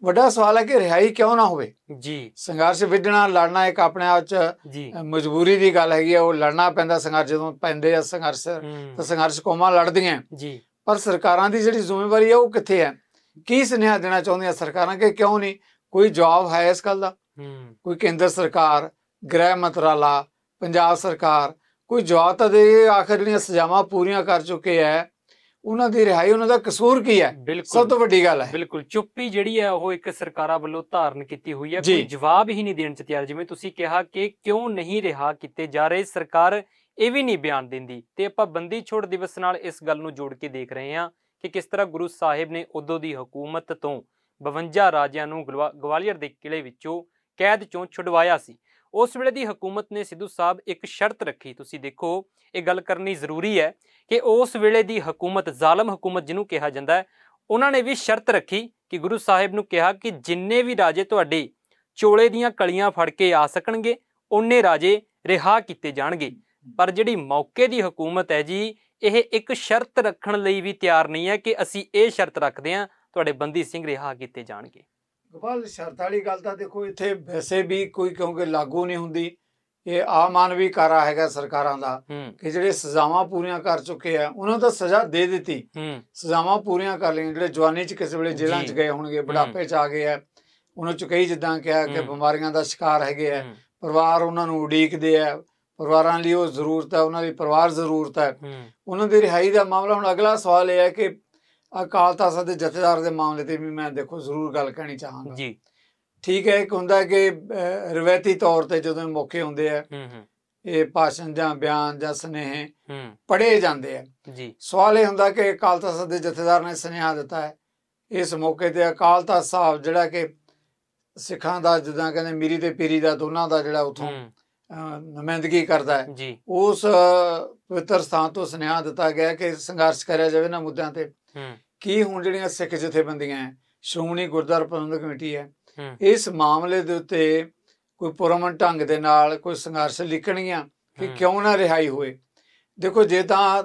ਵੱਡਾ ਸਵਾਲ ਹੈ ਕਿ ਰਿਹਾਈ ਕਿਉਂ ਨਾ ਹੋਵੇ ਜੀ ਸੰਘਰਸ਼ ਵਿੱਢਣਾ ਲੜਨਾ ਇੱਕ ਆਪਣੇ ਆਪ ਚ ਮਜਬੂਰੀ ਦੀ ਗੱਲ ਹੈਗੀ ਆ ਉਹ ਲੜਨਾ ਪੈਂਦਾ ਸੰਘਰਸ਼ ਜਦੋਂ ਪੈਂਦੇ ਆ ਸੰਘਰਸ਼ ਤਾਂ ਸੰਘਰਸ਼ ਕੋਮਾ ਲੜਦੀਆਂ ਜੀ ਪਰ ਸਰਕਾਰਾਂ ਦੀ ਜਿਹੜੀ ਜ਼ਿੰਮੇਵਾਰੀ ਹੈ ਉਹ ਕਿੱਥੇ ਹੈ ਕੀ ਸੁਨੇਹਾ ਦੇਣਾ ਚਾਹੁੰਦੀਆਂ ਸਰਕਾਰਾਂ ਕਿ ਕਿਉਂ ਨਹੀਂ ਕੋਈ ਜਵਾਬ ਹੈ ਇਸ ਗੱਲ ਦਾ ਕੋਈ ਕੇਂਦਰ ਸਰਕਾਰ ਗ੍ਰਹਿ ਮੰਤਰਾਲਾ ਪੰਜਾਬ ਸਰਕਾਰ ਕੋਈ ਜਵਾਬ ਤਾਂ ਦੇ ਆਖਰ ਜਿਹੜੀਆਂ ਸਜ਼ਾਵਾਂ ਪੂਰੀਆਂ ਕਰ ਚੁੱਕੇ ਐ ਉਹਨਾਂ ਦੀ ਰਿਹਾਈ ਉਹਨਾਂ ਦਾ ਕਸੂਰ ਕੀ ਹੈ ਸਭ ਤੋਂ ਵੱਡੀ ਗੱਲ ਹੈ ਬਿਲਕੁਲ ਚੁੱਪੀ ਜਿਹੜੀ ਹੈ ਉਹ ਇੱਕ ਸਰਕਾਰਾਂ ਵੱਲੋਂ ਧਾਰਨ ਕੀਤੀ ਹੋਈ ਹੈ ਕੋਈ ਜਵਾਬ ਹੀ ਨਹੀਂ ਦੇਣ ਚ ਤਿਆਰ ਜਿਵੇਂ ਤੁਸੀਂ ਕਿਹਾ ਕਿ ਕਿਉਂ ਨਹੀਂ ਰਿਹਾ ਕੀਤੇ ਜਾ ਰਹੇ ਸਰਕਾਰ ਇਹ ਵੀ ਨਹੀਂ ਬਿਆਨ ਦਿੰਦੀ ਤੇ ਆਪਾਂ ਬੰਦੀ ਛੋੜ ਦਿਵਸ ਨਾਲ ਇਸ ਗੱਲ ਨੂੰ ਜੋੜ ਕੇ ਦੇਖ ਰਹੇ ਹਾਂ ਕਿ ਕਿਸ ਤਰ੍ਹਾਂ ਗੁਰੂ ਸਾਹਿਬ ਨੇ ਉਦੋਂ ਦੀ ਹਕੂਮਤ ਤੋਂ 52 ਰਾਜਿਆਂ ਨੂੰ ਗਵਾਲੀਅਰ ਦੇ ਕਿਲੇ ਵਿੱਚੋਂ ਕੈਦ ਚੋਂ ਛੁਡਵਾਇਆ ਸੀ ਉਸ ਵੇਲੇ ਦੀ ਹਕੂਮਤ ਨੇ ਸਿੱਧੂ ਸਾਹਿਬ ਇੱਕ ਸ਼ਰਤ ਰੱਖੀ ਤੁਸੀਂ ਦੇਖੋ ਇਹ ਗੱਲ ਕਰਨੀ ਜ਼ਰੂਰੀ ਹੈ ਕਿ ਉਸ ਵੇਲੇ ਦੀ ਹਕੂਮਤ ਜ਼ਾਲਮ ਹਕੂਮਤ ਜਿਹਨੂੰ ਕਿਹਾ ਜਾਂਦਾ ਹੈ ਉਹਨਾਂ ਨੇ ਵੀ ਸ਼ਰਤ ਰੱਖੀ ਕਿ ਗੁਰੂ ਸਾਹਿਬ ਨੂੰ ਕਿਹਾ ਕਿ ਜਿੰਨੇ ਵੀ ਰਾਜੇ ਤੁਹਾਡੇ ਚੋਲੇ ਦੀਆਂ ਕਲੀਆਂ ਫੜ ਕੇ ਆ ਸਕਣਗੇ ਉਹਨੇ ਰਾਜੇ ਰਿਹਾ ਕੀਤੇ ਜਾਣਗੇ ਪਰ ਜਿਹੜੀ ਮੌਕੇ ਦੀ ਹਕੂਮਤ ਹੈ ਜੀ ਇਹ ਇੱਕ ਸ਼ਰਤ ਰੱਖਣ ਲਈ ਵੀ ਤਿਆਰ ਨਹੀਂ ਹੈ ਕਿ ਅਸੀਂ ਇਹ ਸ਼ਰਤ ਰੱਖਦੇ ਹਾਂ ਤੁਹਾਡੇ ਬੰਦੀ ਸਿੰਘ ਰਿਹਾ ਕੀਤੇ ਜਾਣਗੇ ਗੋਪਾਲ ਸ਼ਰਤ ਵਾਲੀ ਗੱਲ ਤਾਂ ਦੇਖੋ ਇੱਥੇ ਵੈਸੇ ਵੀ ਕੋਈ ਕਿਉਂਕਿ ਲਾਗੂ ਨਹੀਂ ਹੁੰਦੀ ਇਹ ਆਮਾਨਵੀ ਕਾਰਾ ਹੈਗਾ ਸਰਕਾਰਾਂ ਦਾ ਕਿ ਜਿਹੜੇ ਸਜ਼ਾਵਾਂ ਪੂਰੀਆਂ ਕਰ ਚੁੱਕੇ ਆ ਉਹਨਾਂ ਦਾ ਸਜ਼ਾ ਦੇ ਦਿੱਤੀ ਸਜ਼ਾਵਾਂ ਪੂਰੀਆਂ ਕਰ ਲਈਆਂ ਜਿਹੜੇ ਜਵਾਨੀ ਚ ਕਿਸੇ ਵੇਲੇ ਜੇਲ੍ਹਾਂ ਚ ਗਏ ਹੋਣਗੇ ਬੁਢਾਪੇ ਚ ਆ ਗਏ ਆ ਉਹਨਾਂ ਚ ਕਈ ਜਿੱਦਾਂ ਕਿਹਾ ਕਿ ਬਿਮਾਰੀਆਂ ਦਾ ਸ਼ਿਕਾਰ ਹੈਗੇ ਆ ਪਰਿਵਾਰ ਉਹਨਾਂ ਨੂੰ ਉਡੀਕਦੇ ਆ ਪਰਿਵਾਰਾਂ ਲਈ ਉਹ ਜ਼ਰੂਰਤ ਹੈ ਉਹਨਾਂ ਦੀ ਪਰਿਵਾਰ ਜ਼ਰੂਰਤ ਹੈ ਉਹਨਾਂ ਦੀ ਰਿਹਾਈ ਦਾ ਮਾਮਲਾ ਹੁਣ ਅਗਲਾ ਸਵਾਲ ਇਹ ਹੈ ਕਿ ਅਕਾਲ ਤਖਤ ਦੇ ਜਥੇਦਾਰ ਦੇ ਮਾਮਲੇ ਤੇ ਵੀ ਮੈਂ ਦੇਖੋ ਜ਼ਰੂਰ ਗੱਲ ਕਹਿਣੀ ਚਾਹਾਂਗਾ ਜੀ ਠੀਕ ਹੈ ਇੱਕ ਹੁੰਦਾ ਕਿ ਰਵਾਇਤੀ ਤੌਰ ਤੇ ਜਦੋਂ ਮੌਕੇ ਹੁੰਦੇ ਆ ਇਹ ਭਾਸ਼ਣ ਜਾਂ ਬਿਆਨ ਜਾਂ ਸਨੇਹ ਪੜੇ ਜਾਂਦੇ ਆ ਜੀ ਸਵਾਲ ਇਹ ਹੁੰਦਾ ਕਿ ਅਕਾਲ ਤਖਤ ਦੇ ਜਥੇਦਾਰ ਨੇ ਸਨੇਹਾ ਦਿੱਤਾ ਹੈ ਇਸ ਮੌਕੇ ਤੇ ਅਕਾਲ ਤਖਤ ਸਾਹਿਬ ਜਿਹੜਾ ਕਿ ਸਿੱਖਾਂ ਦਾ ਜਿੱਦਾਂ ਕਹਿੰਦੇ ਮੀਰੀ ਤੇ ਪੀਰੀ ਦਾ ਦੋਨਾਂ ਦਾ ਜਿਹੜਾ ਉਥੋਂ ਨਮੰਦਗੀ ਕਰਦਾ ਹੈ ਉਸ ਪਵਿੱਤਰ ਸਥਾਨ ਤੋਂ ਸੁਨੇਹਾ ਦਿੱਤਾ ਗਿਆ ਕਿ ਸੰਘਰਸ਼ ਕਰਿਆ ਜਾਵੇ ਨਾ ਮੁੱਦਿਆਂ ਤੇ ਕੀ ਹੁਣ ਜਿਹੜੀਆਂ ਸਿੱਖ ਜਥੇਬੰਦੀਆਂ ਸ਼੍ਰੋਮਣੀ ਗੁਰਦਾਰ ਪ੍ਰਬੰਧਕ ਕਮੇਟੀ ਹੈ ਇਸ ਮਾਮਲੇ ਦੇ ਉੱਤੇ ਕੋਈ ਪਰਮਨ ਢੰਗ ਦੇ ਨਾਲ ਕੋਈ ਸੰਘਰਸ਼ ਲਿਖਣੀਆਂ ਕਿ ਕਿਉਂ ਨਾ ਰਿਹਾਈ ਹੋਏ ਦੇਖੋ ਜੇ ਤਾਂ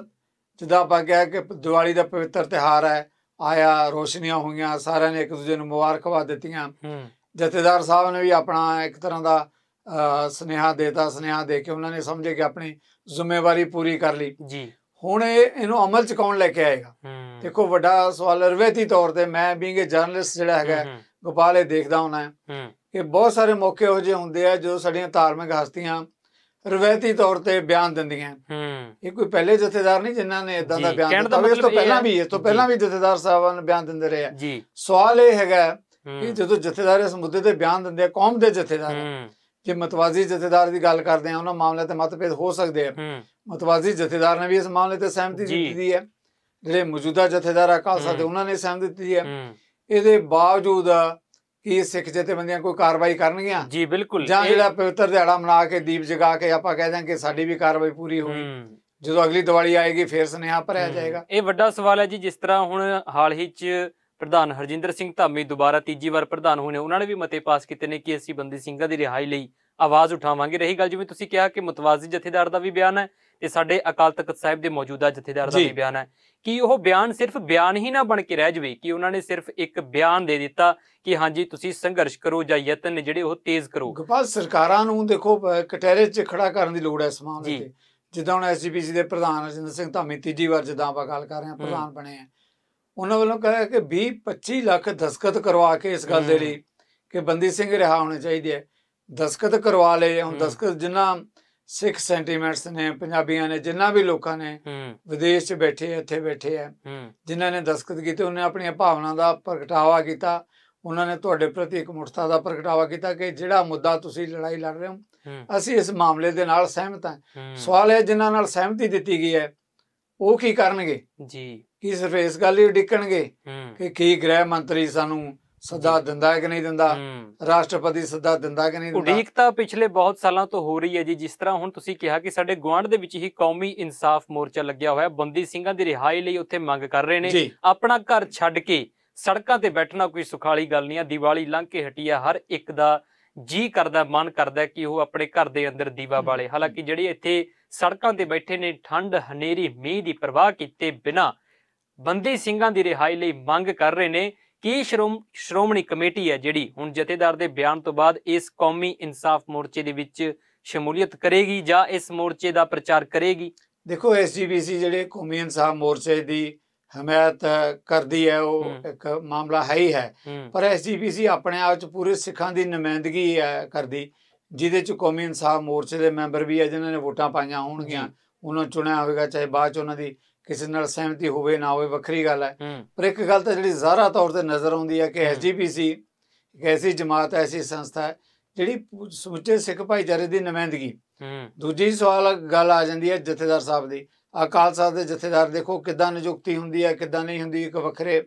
ਜਿੱਦਾਂ ਆਪਾਂ ਕਿਹਾ ਕਿ ਦੀਵਾਲੀ ਦਾ ਪਵਿੱਤਰ ਤਿਹਾਰ ਹੈ ਆਇਆ ਰੋਸ਼ਨੀਆਂ ਹੋਈਆਂ ਸਾਰਿਆਂ ਨੇ ਇੱਕ ਦੂਜੇ ਨੂੰ ਮੁਬਾਰਕਬਾਦ ਦਿੱਤੀਆਂ ਜਥੇਦਾਰ ਸਾਹਿਬ ਨੇ ਵੀ ਆਪਣਾ ਇੱਕ ਤਰ੍ਹਾਂ ਦਾ ਸਨੇਹਾ ਦੇਤਾ ਸਨੇਹਾ ਦੇ ਕੇ ਉਹਨਾਂ ਨੇ ਸਮਝੇ ਕਿ ਆਪਣੀ ਜ਼ਿੰਮੇਵਾਰੀ ਪੂਰੀ ਕਰ ਲਈ ਜੀ ਹੁਣ ਇਹ ਇਹਨੂੰ ਅਮਲ ਚ ਕੌਣ ਲੈ ਕੇ ਆਏਗਾ ਦੇਖੋ ਵੱਡਾ ਸਵਾਲ ਰਵੈਤੀ ਤੌਰ ਤੇ ਮੈਂ ਬੀਂਗ ਜਰਨਲਿਸਟ ਜਿਹੜਾ ਹੈਗਾ ਗੋਪਾਲ ਇਹ ਦੇਖਦਾ ਹੁਣਾ ਹੈ ਕਿ ਬਹੁਤ ਸਾਰੇ ਮੌਕੇ ਹੋ ਜੇ ਹੁੰਦੇ ਆ ਜੋ ਸਾਡੀਆਂ ਧਾਰਮਿਕ ਹਸਤੀਆਂ ਰਵੈਤੀ ਤੌਰ ਤੇ ਬਿਆਨ ਦਿੰਦੀਆਂ ਇਹ ਕੋਈ ਪਹਿਲੇ ਜਥੇਦਾਰ ਨਹੀਂ ਜਿਨ੍ਹਾਂ ਨੇ ਇਦਾਂ ਦਾ ਬਿਆਨ ਦਿੱਤਾ ਇਸ ਤੋਂ ਪਹਿਲਾਂ ਵੀ ਇਸ ਤੋਂ ਪਹਿਲਾਂ ਵੀ ਜਥੇਦਾਰ ਸਾਹਿਬਾਂ ਨੇ ਬਿਆਨ ਦਿੰਦੇ ਰਹੇ ਆ ਸਵਾਲ ਇਹ ਹੈਗਾ ਕਿ ਜਦੋਂ ਜਥੇਦਾਰ ਇਸ ਮੁੱਦੇ ਤੇ ਬਿਆਨ ਦਿੰਦੇ ਆ ਕੌਮ ਦੇ ਜਥੇਦਾਰ ਜੇ ਮਤਵਾਜ਼ੀ ਜਥੇਦਾਰ ਦੀ ਗੱਲ ਕਰਦੇ ਆ ਉਹਨਾਂ ਮਾਮਲੇ ਤੇ ਮਤਭੇਦ ਹੋ ਸਕਦੇ ਆ ਮਤਵਾਜ਼ੀ ਜਥੇਦਾਰ ਨੇ ਵੀ ਇਸ ਮਾਮਲੇ ਤੇ ਸਹਿਮਤੀ ਦਿੱਤੀ ਹੈ ਜਿਹੜੇ ਮੌਜੂਦਾ ਜਥੇਦਾਰ ਅਕਾਲ ਸਾਹਿਬ ਦੇ ਉਹਨਾਂ ਨੇ ਸਹਿਮਤੀ ਦਿੱਤੀ ਹੈ ਇਹਦੇ ਬਾਵਜੂਦ ਕਿ ਸਿੱਖ ਜਥੇਬੰਦੀਆਂ ਕੋਈ ਕਾਰਵਾਈ ਕਰਨਗੀਆਂ ਜੀ ਬਿਲਕੁਲ ਜਾਂ ਜਿਹੜਾ ਪਵਿੱਤਰ ਦਿਹਾੜਾ ਮਨਾ ਕੇ ਦੀਪ ਜਗਾ ਕੇ ਆਪਾਂ ਕਹਿ ਕਿ ਸਾਡੀ ਵੀ ਕਾਰਵਾਈ ਪੂਰੀ ਹੋਈ ਜਦੋਂ ਅਗਲੀ ਦੀਵਾਲੀ ਆਏਗੀ ਫੇਰ ਸੁਨੇਹਾ ਭਰਿਆ ਜਾਏਗਾ ਇਹ ਵੱਡਾ ਸਵਾਲ ਹੈ ਜੀ ਜਿਸ ਤਰ੍ਹਾਂ ਹੁਣ ਹਾਲ ਹੀ 'ਚ ਪ੍ਰਧਾਨ ਹਰਜਿੰਦਰ ਸਿੰਘ ਧਾਮੀ ਦੁਬਾਰਾ ਤੀਜੀ ਵਾਰ ਪ੍ਰਧਾਨ ਹੋਣੇ ਉਹਨਾਂ ਨੇ ਵੀ ਮਤੇ ਪਾਸ ਕੀਤੇ ਨੇ ਕਿ ਅਸੀਂ ਬੰਦੀ ਸਿੰਘਾਂ ਦੀ ਰਿਹਾਈ ਲਈ ਆਵਾਜ਼ ਉਠਾਵਾਂਗੇ ਰਹੀ ਗੱਲ ਜਿਵੇਂ ਤੁਸੀਂ ਕਿਹਾ ਕਿ ਮਤਵਾਜ਼ੀ ਜਥੇਦਾਰ ਦਾ ਵੀ ਬਿਆਨ ਹੈ ਤੇ ਸਾਡੇ ਅਕਾਲ ਤਖਤ ਸਾਹਿਬ ਦੇ ਮੌਜੂਦਾ ਜਥੇਦਾਰ ਦਾ ਵੀ ਬਿਆਨ ਹੈ ਕਿ ਉਹ ਬਿਆਨ ਸਿਰਫ ਬਿਆਨ ਹੀ ਨਾ ਬਣ ਕੇ ਰਹਿ ਜਵੇ ਕਿ ਉਹਨਾਂ ਨੇ ਸਿਰਫ ਇੱਕ ਬਿਆਨ ਦੇ ਦਿੱਤਾ ਕਿ ਹਾਂਜੀ ਤੁਸੀਂ ਸੰਘਰਸ਼ ਕਰੋ ਜਾਂ ਯਤਨ ਨੇ ਜਿਹੜੇ ਉਹ ਤੇਜ਼ ਕਰੋ ਗੋਪਾਲ ਸਰਕਾਰਾਂ ਨੂੰ ਦੇਖੋ ਕਟਹਿਰੇ 'ਚ ਖੜਾ ਕਰਨ ਦੀ ਲੋੜ ਹੈ ਸਮਾਂ ਦੇ ਜਿੱਦਾਂ ਹੁਣ ਐਸਜੀਪੀਸੀ ਦੇ ਪ੍ਰਧਾਨ ਅਜਿੰਦਰ ਸਿੰਘ ਧਾਮੀ ਤੀਜੀ ਵਾਰ ਜਿੱਦਾਂ ਆਪਾਂ ਗੱਲ ਕਰ ਰਹੇ ਹਾਂ ਪ੍ਰਧਾਨ ਬਣੇ ਆ ਉਹਨਾਂ ਵੱਲੋਂ ਕਿਹਾ ਕਿ 20 25 ਲੱਖ ਦਸਖਤ ਕਰਵਾ ਕੇ ਇਸ ਗੱਲ ਦੇ ਲਈ ਕਿ ਬੰਦੀ ਸਿੰਘ ਰਿਹਾ ਹੋਣੇ ਚਾਹੀਦੇ ਹੈ ਦਸਖਤ ਕਰਵਾ ਲਏ ਹੁਣ ਦਸਖਤ ਜਿੰਨਾ ਸਿੱਖ ਸੈਂਟੀਮੈਂਟਸ ਨੇ ਪੰਜਾਬੀਆਂ ਨੇ ਜਿੰਨਾ ਵੀ ਲੋਕਾਂ ਨੇ ਵਿਦੇਸ਼ 'ਚ ਬੈਠੇ ਇੱਥੇ ਬੈਠੇ ਆ ਜਿਨ੍ਹਾਂ ਨੇ ਦਸਖਤ ਕੀਤੇ ਉਹਨੇ ਆਪਣੀਆਂ ਭਾਵਨਾ ਦਾ ਪ੍ਰਗਟਾਵਾ ਕੀਤਾ ਉਹਨਾਂ ਨੇ ਤੁਹਾਡੇ ਪ੍ਰਤੀ ਇੱਕ ਮੁਠਤਾ ਦਾ ਪ੍ਰਗਟਾਵਾ ਕੀਤਾ ਕਿ ਜਿਹੜਾ ਮੁੱਦਾ ਤੁਸੀਂ ਲੜਾਈ ਲੜ ਰਹੇ ਹੋ ਅਸੀਂ ਇਸ ਮਾਮਲੇ ਦੇ ਨਾਲ ਸਹਿਮਤ ਹਾਂ ਸਵਾਲ ਹੈ ਜਿਨ੍ਹਾਂ ਨਾਲ ਸਹਿਮਤੀ ਦਿੱਤੀ ਗਈ ਹੈ ਉਹ ਕੀ ਕਰਨਗੇ ਜੀ ਕੀ ਸਰਫੇਸ ਗੱਲ ਹੀ ਡਿੱਕਣਗੇ ਕਿ ਕੀ ਗ੍ਰਹਿ ਮੰਤਰੀ ਸਾਨੂੰ ਸੱਦਾ ਦਿੰਦਾ ਹੈ ਕਿ ਨਹੀਂ ਦਿੰਦਾ ਰਾਸ਼ਟਰਪਤੀ ਸੱਦਾ ਦਿੰਦਾ ਕਿ ਨਹੀਂ ਦਿੰਦਾ ਉਡੀਕ ਤਾਂ ਪਿਛਲੇ ਬਹੁਤ ਸਾਲਾਂ ਤੋਂ ਹੋ ਰਹੀ ਹੈ ਜੀ ਜਿਸ ਤਰ੍ਹਾਂ ਹੁਣ ਤੁਸੀਂ ਕਿਹਾ ਕਿ ਸਾਡੇ ਗਵਾਂਢ ਦੇ ਵਿੱਚ ਹੀ ਕੌਮੀ ਇਨਸਾਫ ਮੋਰਚਾ ਲੱਗਿਆ ਹੋਇਆ ਬੰਦੀ ਸਿੰਘਾਂ ਦੀ ਰਿਹਾਈ ਲਈ ਉੱਥੇ ਮੰਗ ਕਰ ਰਹੇ ਨੇ ਆਪਣਾ ਘਰ ਛੱਡ ਕੇ ਸੜਕਾਂ ਤੇ ਬੈਠਣਾ ਕੋਈ ਸੁਖਾਲੀ ਗੱਲ ਨਹੀਂ ਆ ਦੀਵਾਲੀ ਲੰਘ ਕੇ ਹਟੀ ਆ ਹਰ ਇੱਕ ਦਾ ਜੀ ਕਰਦਾ ਮਨ ਕਰਦਾ ਕਿ ਉਹ ਆਪਣੇ ਘਰ ਦੇ ਅੰਦਰ ਦੀਵਾ ਬਾਲੇ ਹਾਲਾਂਕਿ ਜਿਹੜੇ ਇੱਥੇ ਸੜਕਾਂ ਤੇ ਬੈਠੇ ਨੇ ਠੰਡ ਹਨੇਰੀ ਮੀਂਹ ਦੀ ਪਰਵਾਹ ਕੀਤੇ ਬਿਨਾ ਬੰਦੀ ਸਿੰਘਾਂ ਦੀ ਰਿਹਾਈ ਲਈ ਮੰਗ ਕਰ ਰਹੇ ਨੇ ਕਿ ਸ਼੍ਰੋਮਣੀ ਕਮੇਟੀ ਹੈ ਜਿਹੜੀ ਹੁਣ ਜਥੇਦਾਰ ਦੇ ਬਿਆਨ ਤੋਂ ਬਾਅਦ ਇਸ ਕੌਮੀ ਇਨਸਾਫ ਮੋਰਚੇ ਦੇ ਵਿੱਚ ਸ਼ਮੂਲੀਅਤ ਕਰੇਗੀ ਜਾਂ ਇਸ ਮੋਰਚੇ ਦਾ ਪ੍ਰਚਾਰ ਕਰੇਗੀ ਦੇਖੋ ਐਸਜੀਬੀਸੀ ਜਿਹੜੇ ਕੌਮੀ ਇਨਸਾਫ ਮੋਰਚੇ ਦੀ ਹਮਾਇਤ ਕਰਦੀ ਹੈ ਉਹ ਇੱਕ ਮਾਮਲਾ ਹੈ ਹੀ ਹੈ ਪਰ ਐਸਜੀਪੀਸੀ ਆਪਣੇ ਆਪ ਚ ਪੂਰੇ ਸਿੱਖਾਂ ਦੀ ਨੁਮਾਇੰਦਗੀ ਕਰਦੀ ਜਿਹਦੇ ਚ ਕੌਮੀ ਇਨਸਾਫ ਮੋਰਚੇ ਦੇ ਮੈਂਬਰ ਵੀ ਹੈ ਜਿਨ੍ਹਾਂ ਨੇ ਵੋਟਾਂ ਪਾਈਆਂ ਹੋਣਗੀਆਂ ਉਹਨਾਂ ਚੁਣਿਆ ਹੋਵੇਗਾ ਚਾਹੇ ਬਾਅਦ ਚ ਉਹਨਾਂ ਦੀ ਕਿਸੇ ਨਾਲ ਸਹਿਮਤੀ ਹੋਵੇ ਨਾ ਹੋਵੇ ਵੱਖਰੀ ਗੱਲ ਹੈ ਪਰ ਇੱਕ ਗੱਲ ਤਾਂ ਜਿਹੜੀ ਜ਼ਾਹਰਾ ਤੌਰ ਤੇ ਨਜ਼ਰ ਆਉਂਦੀ ਹੈ ਕਿ ਐਸਜੀਪੀਸੀ ਇੱਕ ਐਸੀ ਜਮਾਤ ਐਸੀ ਸੰਸਥਾ ਹੈ ਜਿਹੜੀ ਸਮੁੱਚੇ ਸਿੱਖ ਭਾਈਚਾਰੇ ਦੀ ਨੁਮਾਇੰਦਗੀ ਦੂਜੀ ਸਵਾਲ ਗੱਲ ਆ ਜਾਂਦੀ ਹੈ ਜਥੇਦਾਰ ਸਾਹਿਬ ਦੀ ਅਕਾਲ ਸਾਹਿਬ ਦੇ ਜਥੇਦਾਰ ਦੇਖੋ ਕਿੱਦਾਂ ਨਿਯੁਕਤੀ ਹੁੰਦੀ ਹੈ ਕਿੱਦਾਂ ਨਹੀਂ ਹੁੰਦੀ ਇੱਕ ਵੱਖਰੇ